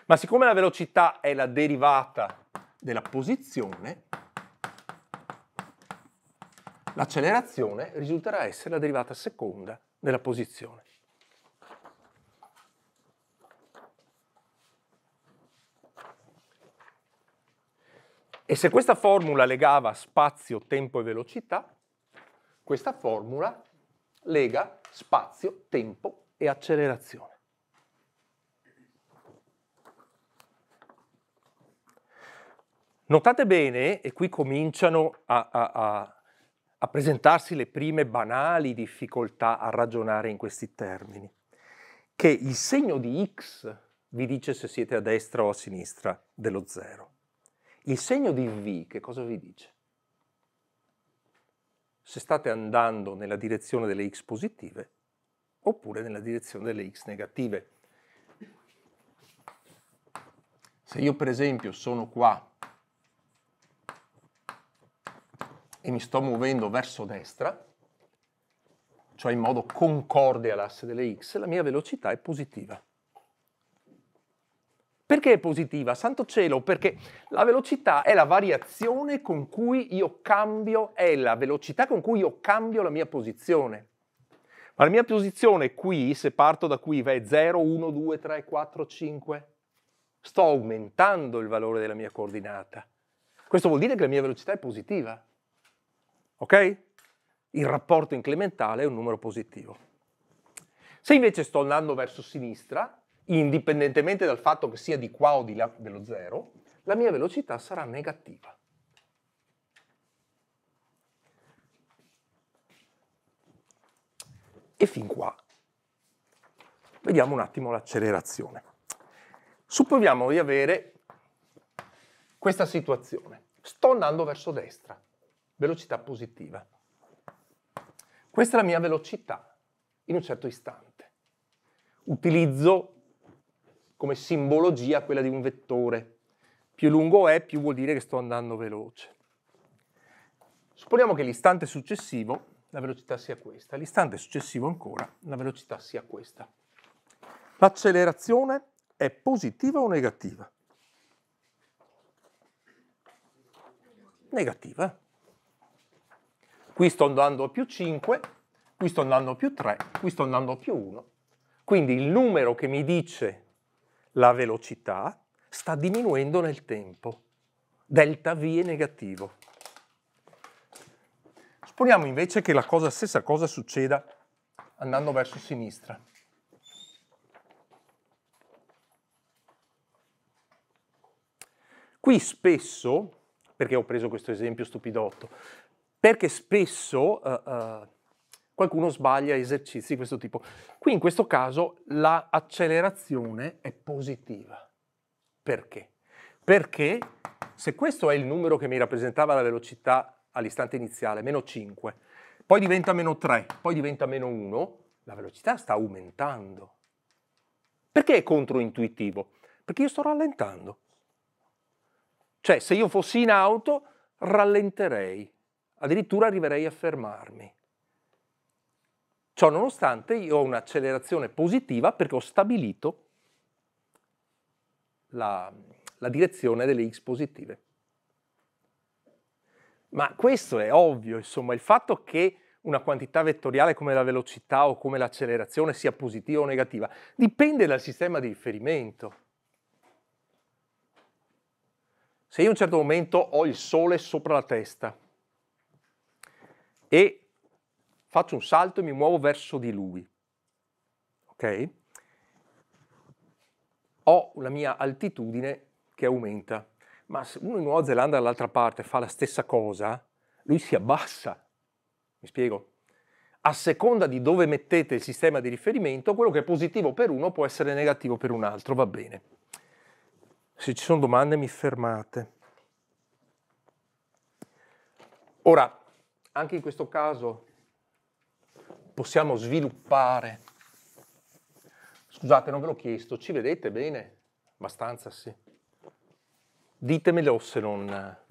Ma siccome la velocità è la derivata della posizione, l'accelerazione risulterà essere la derivata seconda della posizione. E se questa formula legava spazio, tempo e velocità, questa formula lega spazio, tempo e accelerazione. Notate bene, e qui cominciano a, a, a, a, presentarsi le prime banali difficoltà a ragionare in questi termini, che il segno di x vi dice se siete a destra o a sinistra dello zero. Il segno di V che cosa vi dice? Se state andando nella direzione delle x positive oppure nella direzione delle x negative. Se io per esempio sono qua e mi sto muovendo verso destra, cioè in modo concorde all'asse delle x, la mia velocità è positiva. Perché è positiva? Santo cielo, perché la velocità è la variazione con cui io cambio, è la velocità con cui io cambio la mia posizione. Ma la mia posizione qui, se parto da qui, è 0, 1, 2, 3, 4, 5. Sto aumentando il valore della mia coordinata. Questo vuol dire che la mia velocità è positiva. Ok? Il rapporto incrementale è un numero positivo. Se invece sto andando verso sinistra, indipendentemente dal fatto che sia di qua o di là dello zero, la mia velocità sarà negativa. E fin qua. Vediamo un attimo l'accelerazione. Supponiamo di avere questa situazione. Sto andando verso destra, velocità positiva. Questa è la mia velocità in un certo istante. Utilizzo come simbologia quella di un vettore. Più lungo è, più vuol dire che sto andando veloce. Supponiamo che l'istante successivo la velocità sia questa, l'istante successivo ancora la velocità sia questa. L'accelerazione è positiva o negativa? Negativa. Eh? Qui sto andando a più 5, qui sto andando a più 3, qui sto andando a più 1. Quindi il numero che mi dice la velocità sta diminuendo nel tempo. Delta V è negativo. Supponiamo invece che la cosa, stessa cosa succeda andando verso sinistra. Qui spesso, perché ho preso questo esempio stupidotto, perché spesso uh, uh, qualcuno sbaglia esercizi di questo tipo. Qui in questo caso l'accelerazione la è positiva. Perché? Perché se questo è il numero che mi rappresentava la velocità all'istante iniziale, meno 5, poi diventa meno 3, poi diventa meno 1, la velocità sta aumentando. Perché è controintuitivo? Perché io sto rallentando. Cioè, se io fossi in auto, rallenterei, addirittura arriverei a fermarmi. Ciò nonostante io ho un'accelerazione positiva perché ho stabilito la, la direzione delle x positive. Ma questo è ovvio, insomma, il fatto che una quantità vettoriale come la velocità o come l'accelerazione sia positiva o negativa, dipende dal sistema di riferimento. Se io a un certo momento ho il sole sopra la testa e faccio un salto e mi muovo verso di lui. Ok? Ho la mia altitudine che aumenta. Ma se uno in Nuova Zelanda dall'altra parte fa la stessa cosa, lui si abbassa. Mi spiego? A seconda di dove mettete il sistema di riferimento, quello che è positivo per uno può essere negativo per un altro, va bene. Se ci sono domande mi fermate. Ora, anche in questo caso possiamo sviluppare. Scusate, non ve l'ho chiesto, ci vedete bene? Abbastanza, sì. Ditemelo se non... Eh.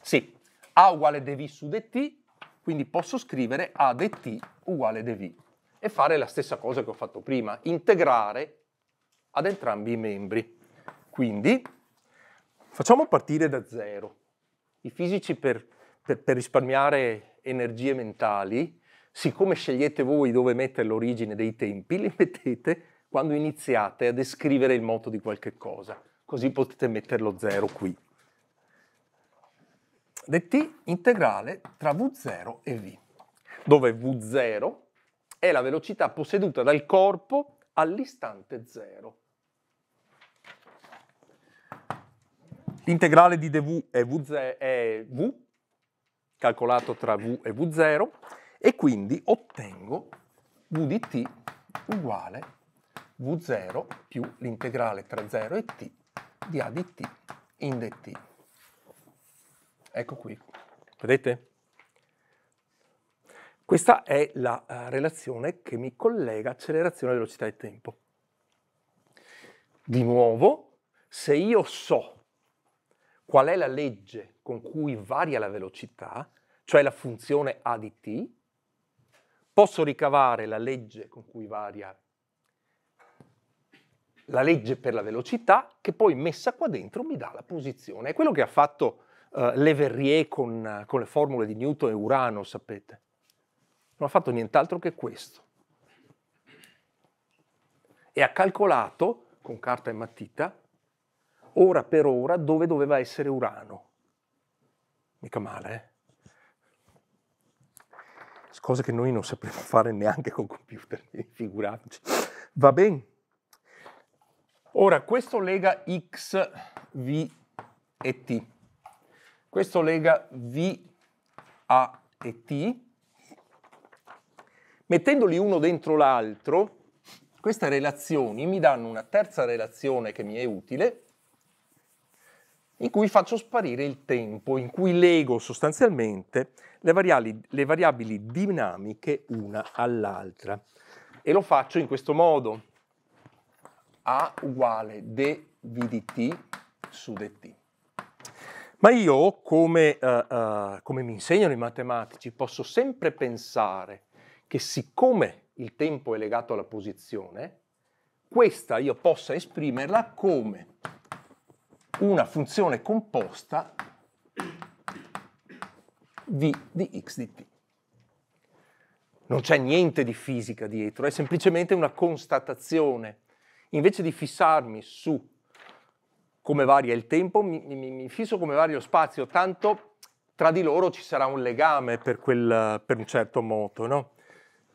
Sì, A uguale dv su dt, quindi posso scrivere A dt uguale dv e fare la stessa cosa che ho fatto prima, integrare ad entrambi i membri. Quindi facciamo partire da zero. I fisici per, per, per risparmiare energie mentali, siccome scegliete voi dove mettere l'origine dei tempi, li *laughs* mettete quando iniziate a descrivere il moto di qualche cosa, così potete metterlo zero qui. Dt integrale tra V0 e V, dove V0 è la velocità posseduta dal corpo all'istante 0. L'integrale di dv è, v è v calcolato tra V e V0 e quindi ottengo V di t uguale V0 più l'integrale tra 0 e t di A di t in dt. Ecco qui. Vedete? Questa è la uh, relazione che mi collega accelerazione, velocità e tempo. Di nuovo, se io so qual è la legge con cui varia la velocità, cioè la funzione A di t, posso ricavare la legge con cui varia la legge per la velocità che poi messa qua dentro mi dà la posizione. È quello che ha fatto uh, Le Verrier con, uh, con, le formule di Newton e Urano, sapete. Non ha fatto nient'altro che questo. E ha calcolato, con carta e matita, ora per ora dove doveva essere Urano. Mica male, eh? cosa che noi non sapremo *laughs* fare neanche con computer, *laughs* figurarci. Va bene. Ora, questo lega X, V e T. Questo lega V, A e T. Mettendoli uno dentro l'altro, queste relazioni mi danno una terza relazione che mi è utile, in cui faccio sparire il tempo, in cui lego sostanzialmente le variabili, le variabili dinamiche una all'altra. E lo faccio in questo modo. A uguale dv di t su dt. Ma io, come, uh, uh, come mi insegnano i matematici, posso sempre pensare che siccome il tempo è legato alla posizione, questa io possa esprimerla come una funzione composta v di x di t. Non c'è niente di fisica dietro, è semplicemente una constatazione. Invece di fissarmi su come varia il tempo, mi, mi, mi fisso come varia lo spazio, tanto tra di loro ci sarà un legame per, quel, per un certo moto. No?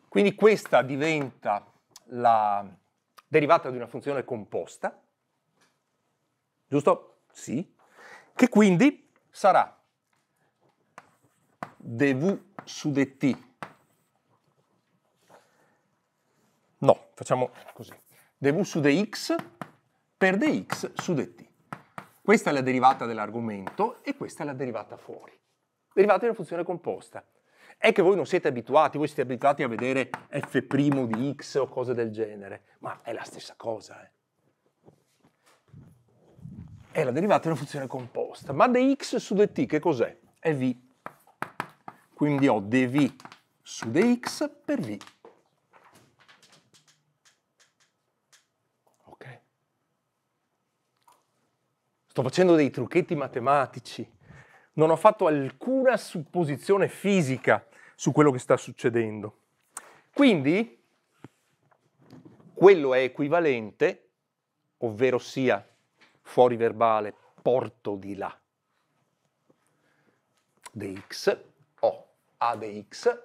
Quindi questa diventa la derivata di una funzione composta, giusto? sì, che quindi sarà dv su dt. No, facciamo così. dv su dx per dx su dt. Questa è la derivata dell'argomento e questa è la derivata fuori. Derivata di una funzione composta. È che voi non siete abituati, voi siete abituati a vedere f' di x o cose del genere, ma è la stessa cosa. Eh è la derivata di una funzione composta. Ma dx su dt che cos'è? È v. Quindi ho dv su dx per v. Ok? Sto facendo dei trucchetti matematici. Non ho fatto alcuna supposizione fisica su quello che sta succedendo. Quindi, quello è equivalente, ovvero sia fuori verbale porto di là dx o a dx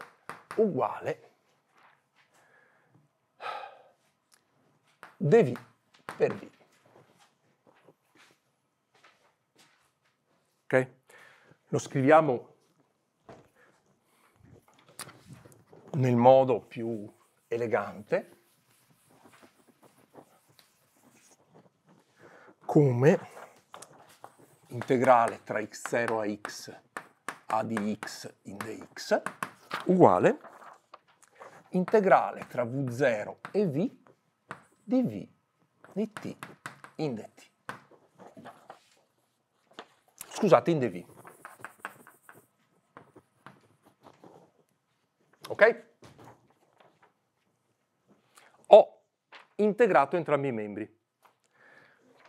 uguale dv per v. Ok? Lo scriviamo nel modo più elegante come integrale tra x0 a x a di x in dx uguale integrale tra v0 e v di v di t in dt. Scusate, in dv. Ok? Ho integrato entrambi i membri.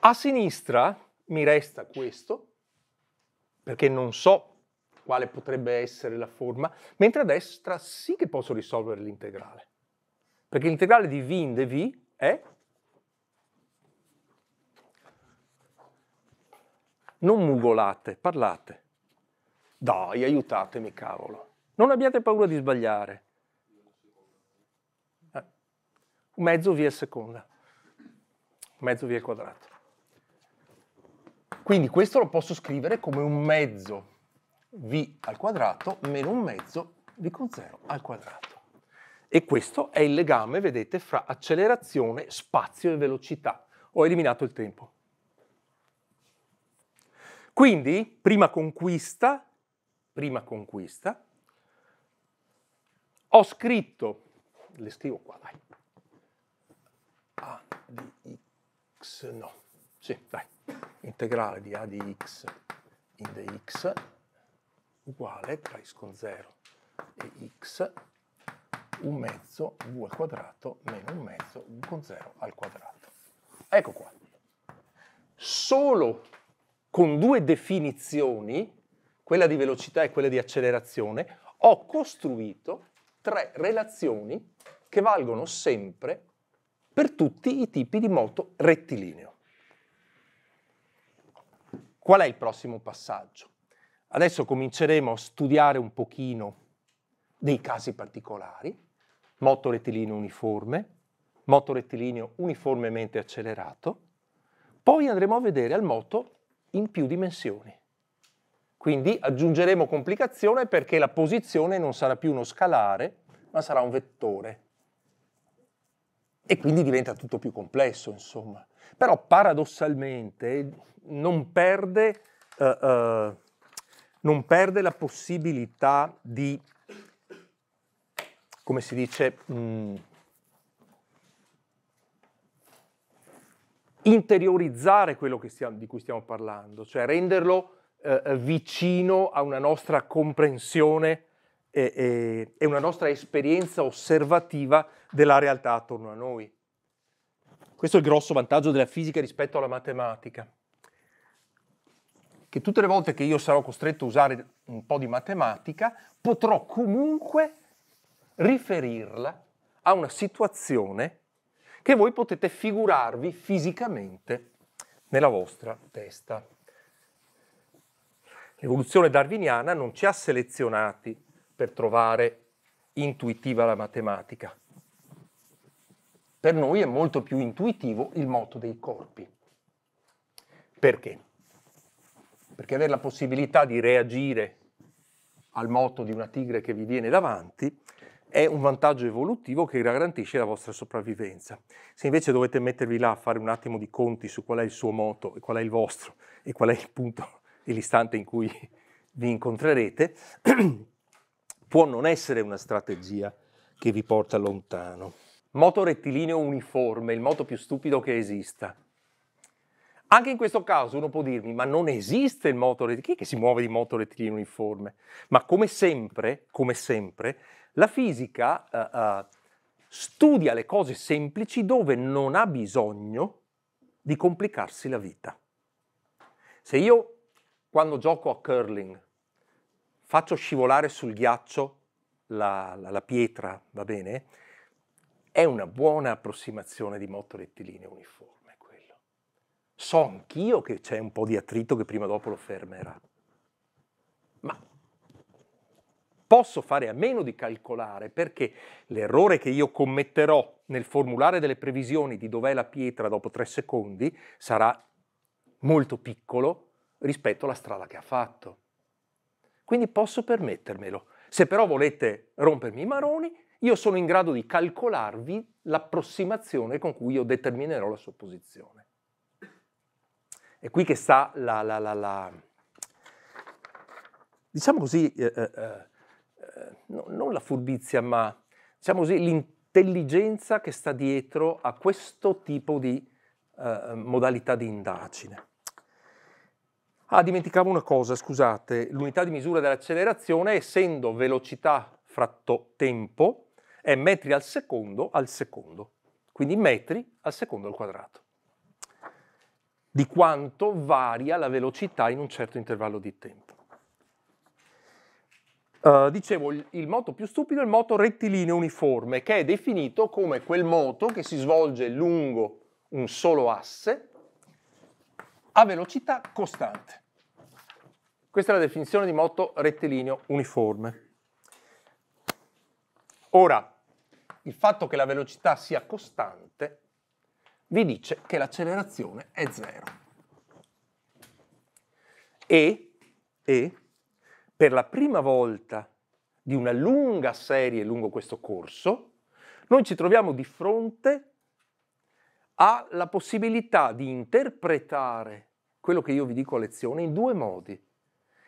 A sinistra mi resta questo, perché non so quale potrebbe essere la forma, mentre a destra sì che posso risolvere l'integrale, perché l'integrale di v in dv è Non mugolate, parlate. Dai, aiutatemi, cavolo. Non abbiate paura di sbagliare. Eh, mezzo via seconda. Mezzo via quadrato. Quindi questo lo posso scrivere come un mezzo v al quadrato meno un mezzo v con 0 al quadrato. E questo è il legame, vedete, fra accelerazione, spazio e velocità. Ho eliminato il tempo. Quindi, prima conquista, prima conquista, ho scritto, le scrivo qua, dai, a di x, no, sì, dai, integrale di a di x in dx uguale price con 0 e x un mezzo v al quadrato meno un mezzo v con 0 al quadrato. Ecco qua. Solo con due definizioni, quella di velocità e quella di accelerazione, ho costruito tre relazioni che valgono sempre per tutti i tipi di moto rettilineo. Qual è il prossimo passaggio? Adesso cominceremo a studiare un pochino dei casi particolari, moto rettilineo uniforme, moto rettilineo uniformemente accelerato, poi andremo a vedere al moto in più dimensioni. Quindi aggiungeremo complicazione perché la posizione non sarà più uno scalare, ma sarà un vettore e quindi diventa tutto più complesso, insomma. Però paradossalmente non perde, eh, eh, non perde la possibilità di, come si dice, mh, mm, interiorizzare quello stiamo, di cui stiamo parlando, cioè renderlo eh, eh vicino a una nostra comprensione è, e una nostra esperienza osservativa della realtà attorno a noi. Questo è il grosso vantaggio della fisica rispetto alla matematica. Che tutte le volte che io sarò costretto a usare un po' di matematica, potrò comunque riferirla a una situazione che voi potete figurarvi fisicamente nella vostra testa. L'evoluzione darwiniana non ci ha selezionati per trovare intuitiva la matematica. Per noi è molto più intuitivo il moto dei corpi. Perché? Perché avere la possibilità di reagire al moto di una tigre che vi viene davanti è un vantaggio evolutivo che garantisce la vostra sopravvivenza. Se invece dovete mettervi là a fare un attimo di conti su qual è il suo moto e qual è il vostro e qual è il punto *laughs* e l'istante in cui vi incontrerete, *clears throat* può non essere una strategia che vi porta lontano. Moto rettilineo uniforme, il moto più stupido che esista. Anche in questo caso uno può dirmi, ma non esiste il moto rettilineo, chi è che si muove di moto rettilineo uniforme? Ma come sempre, come sempre, la fisica uh, uh, studia le cose semplici dove non ha bisogno di complicarsi la vita. Se io quando gioco a curling faccio scivolare sul ghiaccio la, la, la pietra, va bene? È una buona approssimazione di motto rettilineo uniforme quello. So anch'io che c'è un po' di attrito che prima o dopo lo fermerà. Ma posso fare a meno di calcolare perché l'errore che io commetterò nel formulare delle previsioni di dov'è la pietra dopo tre secondi sarà molto piccolo rispetto alla strada che ha fatto quindi posso permettermelo. Se però volete rompermi i maroni, io sono in grado di calcolarvi l'approssimazione con cui io determinerò la sua posizione. È qui che sta la, la, la, la diciamo così, eh, eh, eh, eh no, non la furbizia, ma diciamo così, l'intelligenza che sta dietro a questo tipo di eh, modalità di indagine. Ah, dimenticavo una cosa, scusate, l'unità di misura dell'accelerazione, essendo velocità fratto tempo, è metri al secondo al secondo, quindi metri al secondo al quadrato, di quanto varia la velocità in un certo intervallo di tempo. Uh, dicevo, il, il moto più stupido è il moto rettilineo uniforme, che è definito come quel moto che si svolge lungo un solo asse a velocità costante. Questa è la definizione di moto rettilineo uniforme. Ora, il fatto che la velocità sia costante vi dice che l'accelerazione è zero. E, e per la prima volta di una lunga serie lungo questo corso, noi ci troviamo di fronte alla possibilità di interpretare quello che io vi dico a lezione in due modi.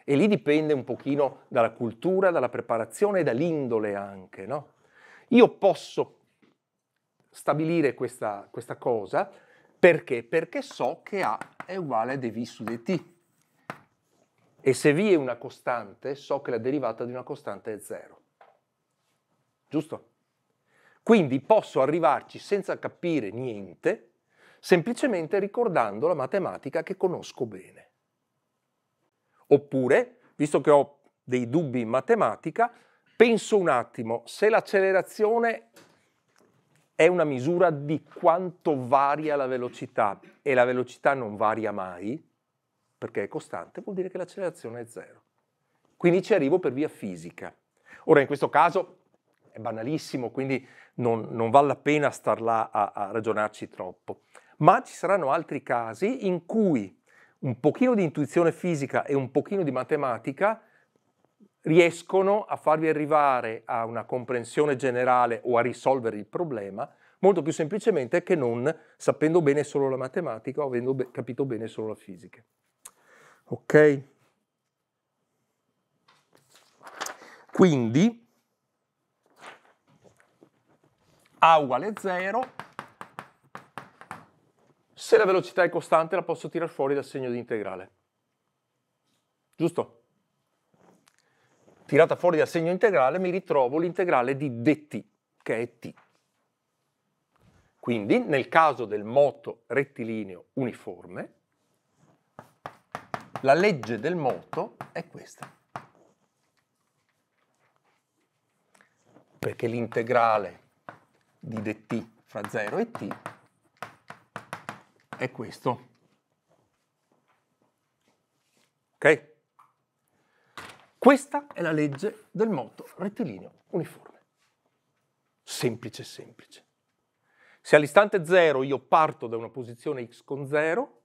E lì dipende un pochino dalla cultura, dalla preparazione e dall'indole anche. No? Io posso stabilire questa, questa cosa perché? Perché so che A è uguale a dv su dt. E se v è una costante, so che la derivata di una costante è 0. Giusto? Quindi posso arrivarci senza capire niente semplicemente ricordando la matematica che conosco bene. Oppure, visto che ho dei dubbi in matematica, penso un attimo, se l'accelerazione è una misura di quanto varia la velocità e la velocità non varia mai, perché è costante, vuol dire che l'accelerazione è zero. Quindi ci arrivo per via fisica. Ora in questo caso è banalissimo, quindi non, non vale la pena star là a, a ragionarci troppo ma ci saranno altri casi in cui un pochino di intuizione fisica e un pochino di matematica riescono a farvi arrivare a una comprensione generale o a risolvere il problema molto più semplicemente che non sapendo bene solo la matematica o avendo be capito bene solo la fisica. Ok? Quindi A uguale 0 se la velocità è costante la posso tirare fuori dal segno di integrale. Giusto? Tirata fuori dal segno integrale mi ritrovo l'integrale di dt, che è t. Quindi nel caso del moto rettilineo uniforme, la legge del moto è questa. Perché l'integrale di dt fra 0 e t è questo. Ok? Questa è la legge del moto rettilineo uniforme. Semplice, semplice. Se all'istante 0 io parto da una posizione x con 0,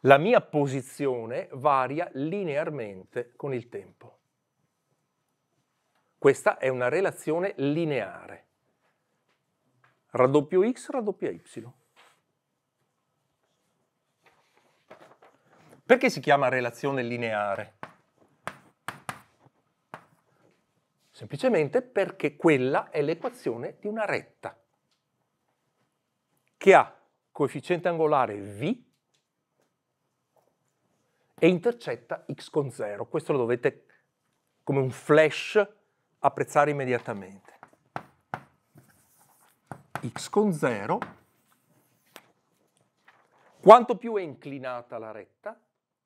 la mia posizione varia linearmente con il tempo. Questa è una relazione lineare. Raddoppio x, raddoppia y. Perché si chiama relazione lineare? Semplicemente perché quella è l'equazione di una retta che ha coefficiente angolare V e intercetta x con 0. Questo lo dovete come un flash apprezzare immediatamente. x con 0, quanto più è inclinata la retta,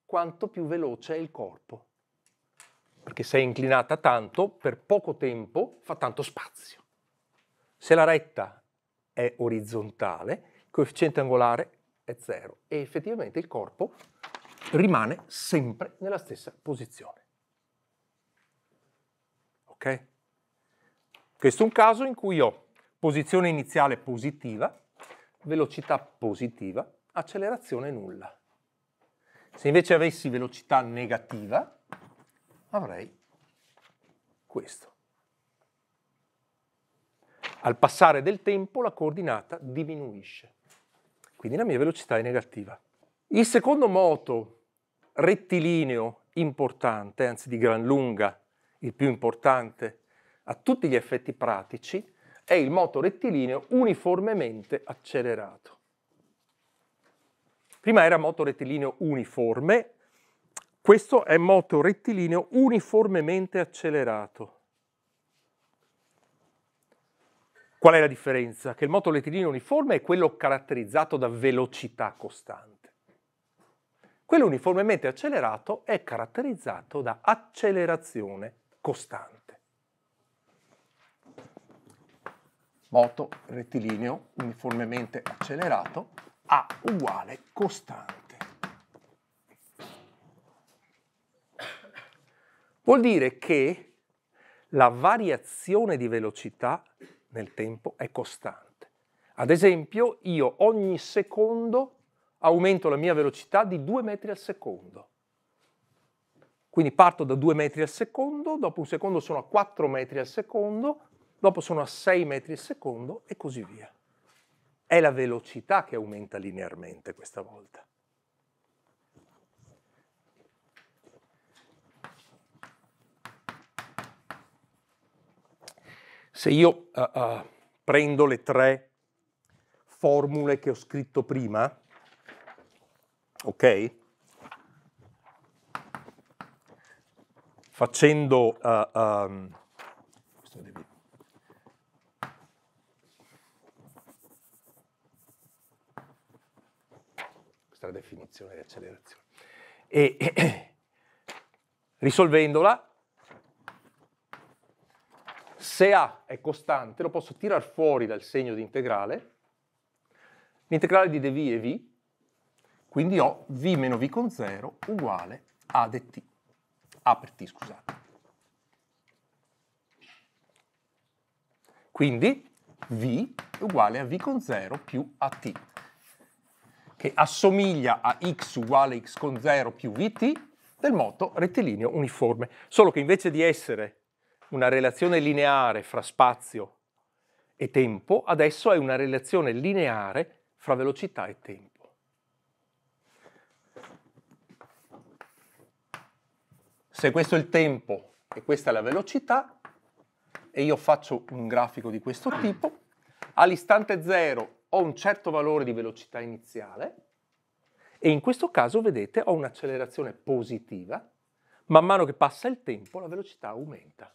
quanto più veloce è il corpo. Perché se è inclinata tanto, per poco tempo fa tanto spazio. Se la retta è orizzontale, il coefficiente angolare è zero e effettivamente il corpo rimane sempre nella stessa posizione. Ok? Questo è un caso in cui ho posizione iniziale positiva, velocità positiva, accelerazione nulla. Se invece avessi velocità negativa, avrei questo. Al passare del tempo la coordinata diminuisce, quindi la mia velocità è negativa. Il secondo moto rettilineo importante, anzi di gran lunga il più importante a tutti gli effetti pratici, è il moto rettilineo uniformemente accelerato. Prima era moto rettilineo uniforme, questo è moto rettilineo uniformemente accelerato. Qual è la differenza? Che il moto rettilineo uniforme è quello caratterizzato da velocità costante. Quello uniformemente accelerato è caratterizzato da accelerazione costante. Moto rettilineo uniformemente accelerato a uguale costante. Vuol dire che la variazione di velocità nel tempo è costante. Ad esempio, io ogni secondo aumento la mia velocità di 2 metri al secondo. Quindi parto da 2 metri al secondo, dopo un secondo sono a 4 metri al secondo, dopo sono a 6 metri al secondo e così via è la velocità che aumenta linearmente questa volta. Se io uh, uh, prendo le tre formule che ho scritto prima, ok? Facendo, uh, um, questo deve questa definizione di accelerazione. E, e *clears throat* risolvendola, se A è costante, lo posso tirar fuori dal segno di integrale, l'integrale di dV è V, quindi ho V meno V con 0 uguale A dt, A per t scusate. Quindi V è uguale a V con 0 più a t che assomiglia a x uguale x con 0 più vt del moto rettilineo uniforme, solo che invece di essere una relazione lineare fra spazio e tempo, adesso è una relazione lineare fra velocità e tempo. Se questo è il tempo e questa è la velocità, e io faccio un grafico di questo tipo, all'istante 0 ho un certo valore di velocità iniziale e in questo caso, vedete, ho un'accelerazione positiva, man mano che passa il tempo la velocità aumenta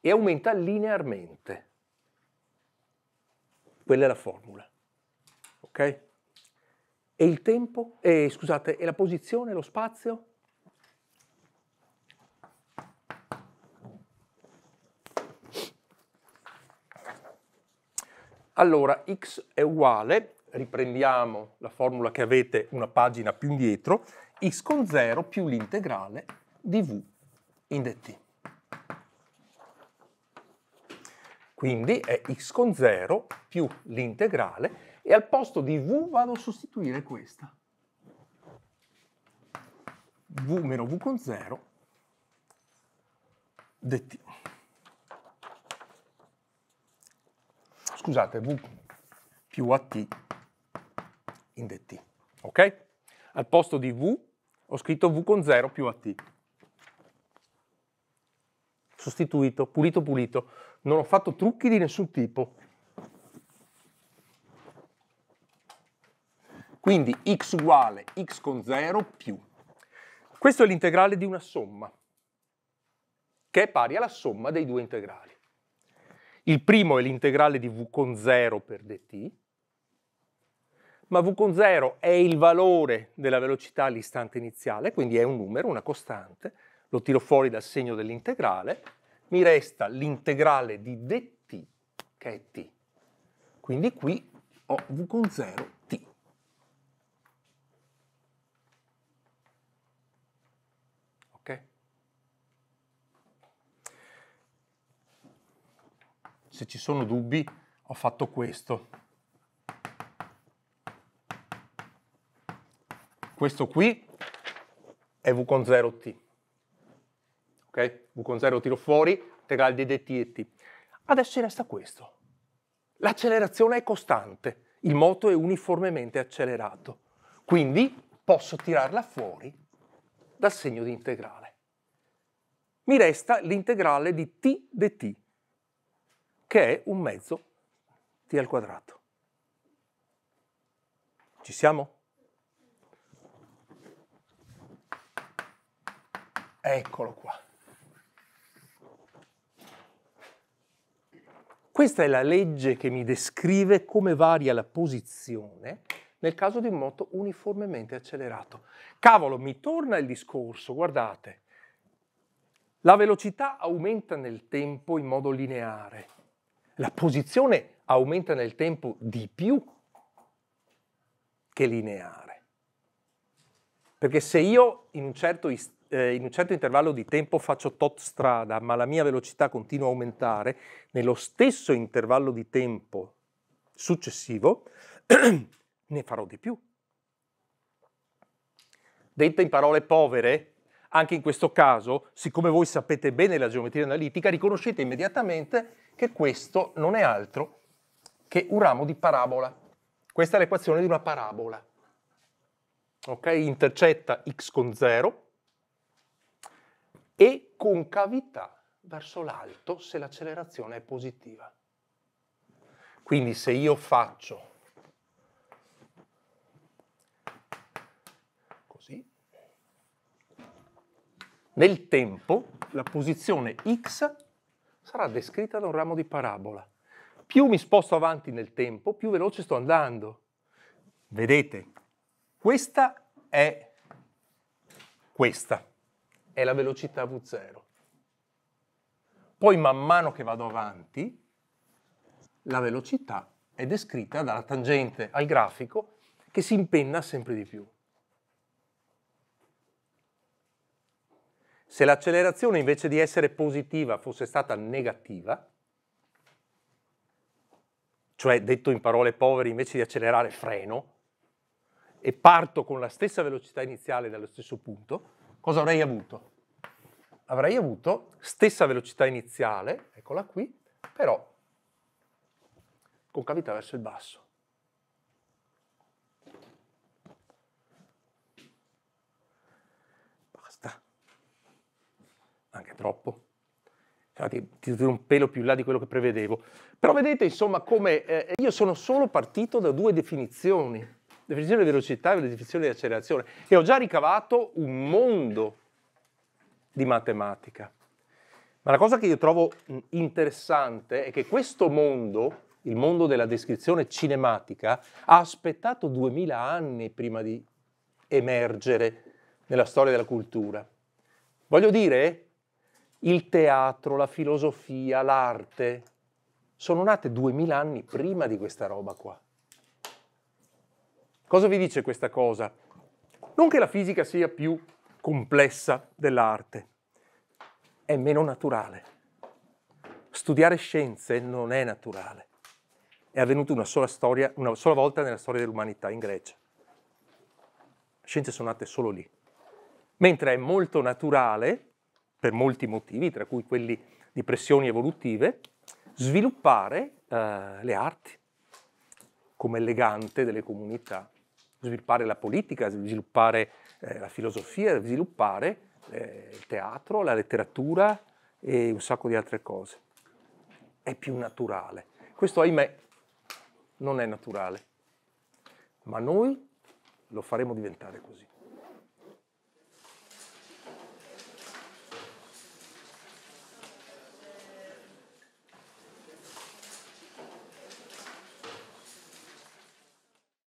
e aumenta linearmente. Quella è la formula. Ok? E il tempo, eh, scusate, e la posizione, lo spazio? Allora, x è uguale, riprendiamo la formula che avete una pagina più indietro, x con 0 più l'integrale di v in dt. Quindi è x con 0 più l'integrale e al posto di v vado a sostituire questa. v meno v con 0 dt. scusate, V più AT in dt, ok? Al posto di V ho scritto V con 0 più AT. Sostituito, pulito pulito. Non ho fatto trucchi di nessun tipo. Quindi x uguale x con 0 più. Questo è l'integrale di una somma, che è pari alla somma dei due integrali. Il primo è l'integrale di v con 0 per dt, ma v con 0 è il valore della velocità all'istante iniziale, quindi è un numero, una costante, lo tiro fuori dal segno dell'integrale, mi resta l'integrale di dt, che è t. Quindi qui ho v con 0 se ci sono dubbi ho fatto questo. Questo qui è V con 0t. Ok? V con 0 tiro fuori, integrale di dt e t. Adesso ci resta questo. L'accelerazione è costante, il moto è uniformemente accelerato. Quindi posso tirarla fuori dal segno di integrale. Mi resta l'integrale di t dt che è un mezzo t al quadrato. Ci siamo? Eccolo qua. Questa è la legge che mi descrive come varia la posizione nel caso di un moto uniformemente accelerato. Cavolo, mi torna il discorso, guardate. La velocità aumenta nel tempo in modo lineare la posizione aumenta nel tempo di più che lineare. Perché se io in un certo, eh, in un certo intervallo di tempo faccio tot strada, ma la mia velocità continua a aumentare, nello stesso intervallo di tempo successivo *clears throat* ne farò di più. Detta in parole povere, anche in questo caso, siccome voi sapete bene la geometria analitica, riconoscete immediatamente che questo non è altro che un ramo di parabola. Questa è l'equazione di una parabola. Ok? Intercetta x con 0 e concavità verso l'alto se l'accelerazione è positiva. Quindi se io faccio così, nel tempo la posizione x sarà descritta da un ramo di parabola. Più mi sposto avanti nel tempo, più veloce sto andando. Vedete, questa è questa, è la velocità V0. Poi man mano che vado avanti, la velocità è descritta dalla tangente al grafico che si impenna sempre di più. Se l'accelerazione invece di essere positiva fosse stata negativa, cioè detto in parole povere, invece di accelerare freno e parto con la stessa velocità iniziale dallo stesso punto, cosa avrei avuto? Avrei avuto stessa velocità iniziale, eccola qui, però concavità verso il basso. anche troppo. Infatti, tiro un pelo più in là di quello che prevedevo. Però vedete, insomma, come eh, io sono solo partito da due definizioni. Definizione di velocità e definizione di accelerazione. E ho già ricavato un mondo di matematica. Ma la cosa che io trovo mm, interessante è che questo mondo, il mondo della descrizione cinematica, ha aspettato 2000 anni prima di emergere nella storia della cultura. Voglio dire, il teatro, la filosofia, l'arte, sono nate duemila anni prima di questa roba qua. Cosa vi dice questa cosa? Non che la fisica sia più complessa dell'arte, è meno naturale. Studiare scienze non è naturale. È avvenuto una sola, storia, una sola volta nella storia dell'umanità, in Grecia. Le scienze sono nate solo lì. Mentre è molto naturale per molti motivi, tra cui quelli di pressioni evolutive, sviluppare eh, le arti come legante delle comunità, sviluppare la politica, sviluppare eh, la filosofia, sviluppare eh, il teatro, la letteratura e un sacco di altre cose. È più naturale. Questo, ahimè, non è naturale, ma noi lo faremo diventare così.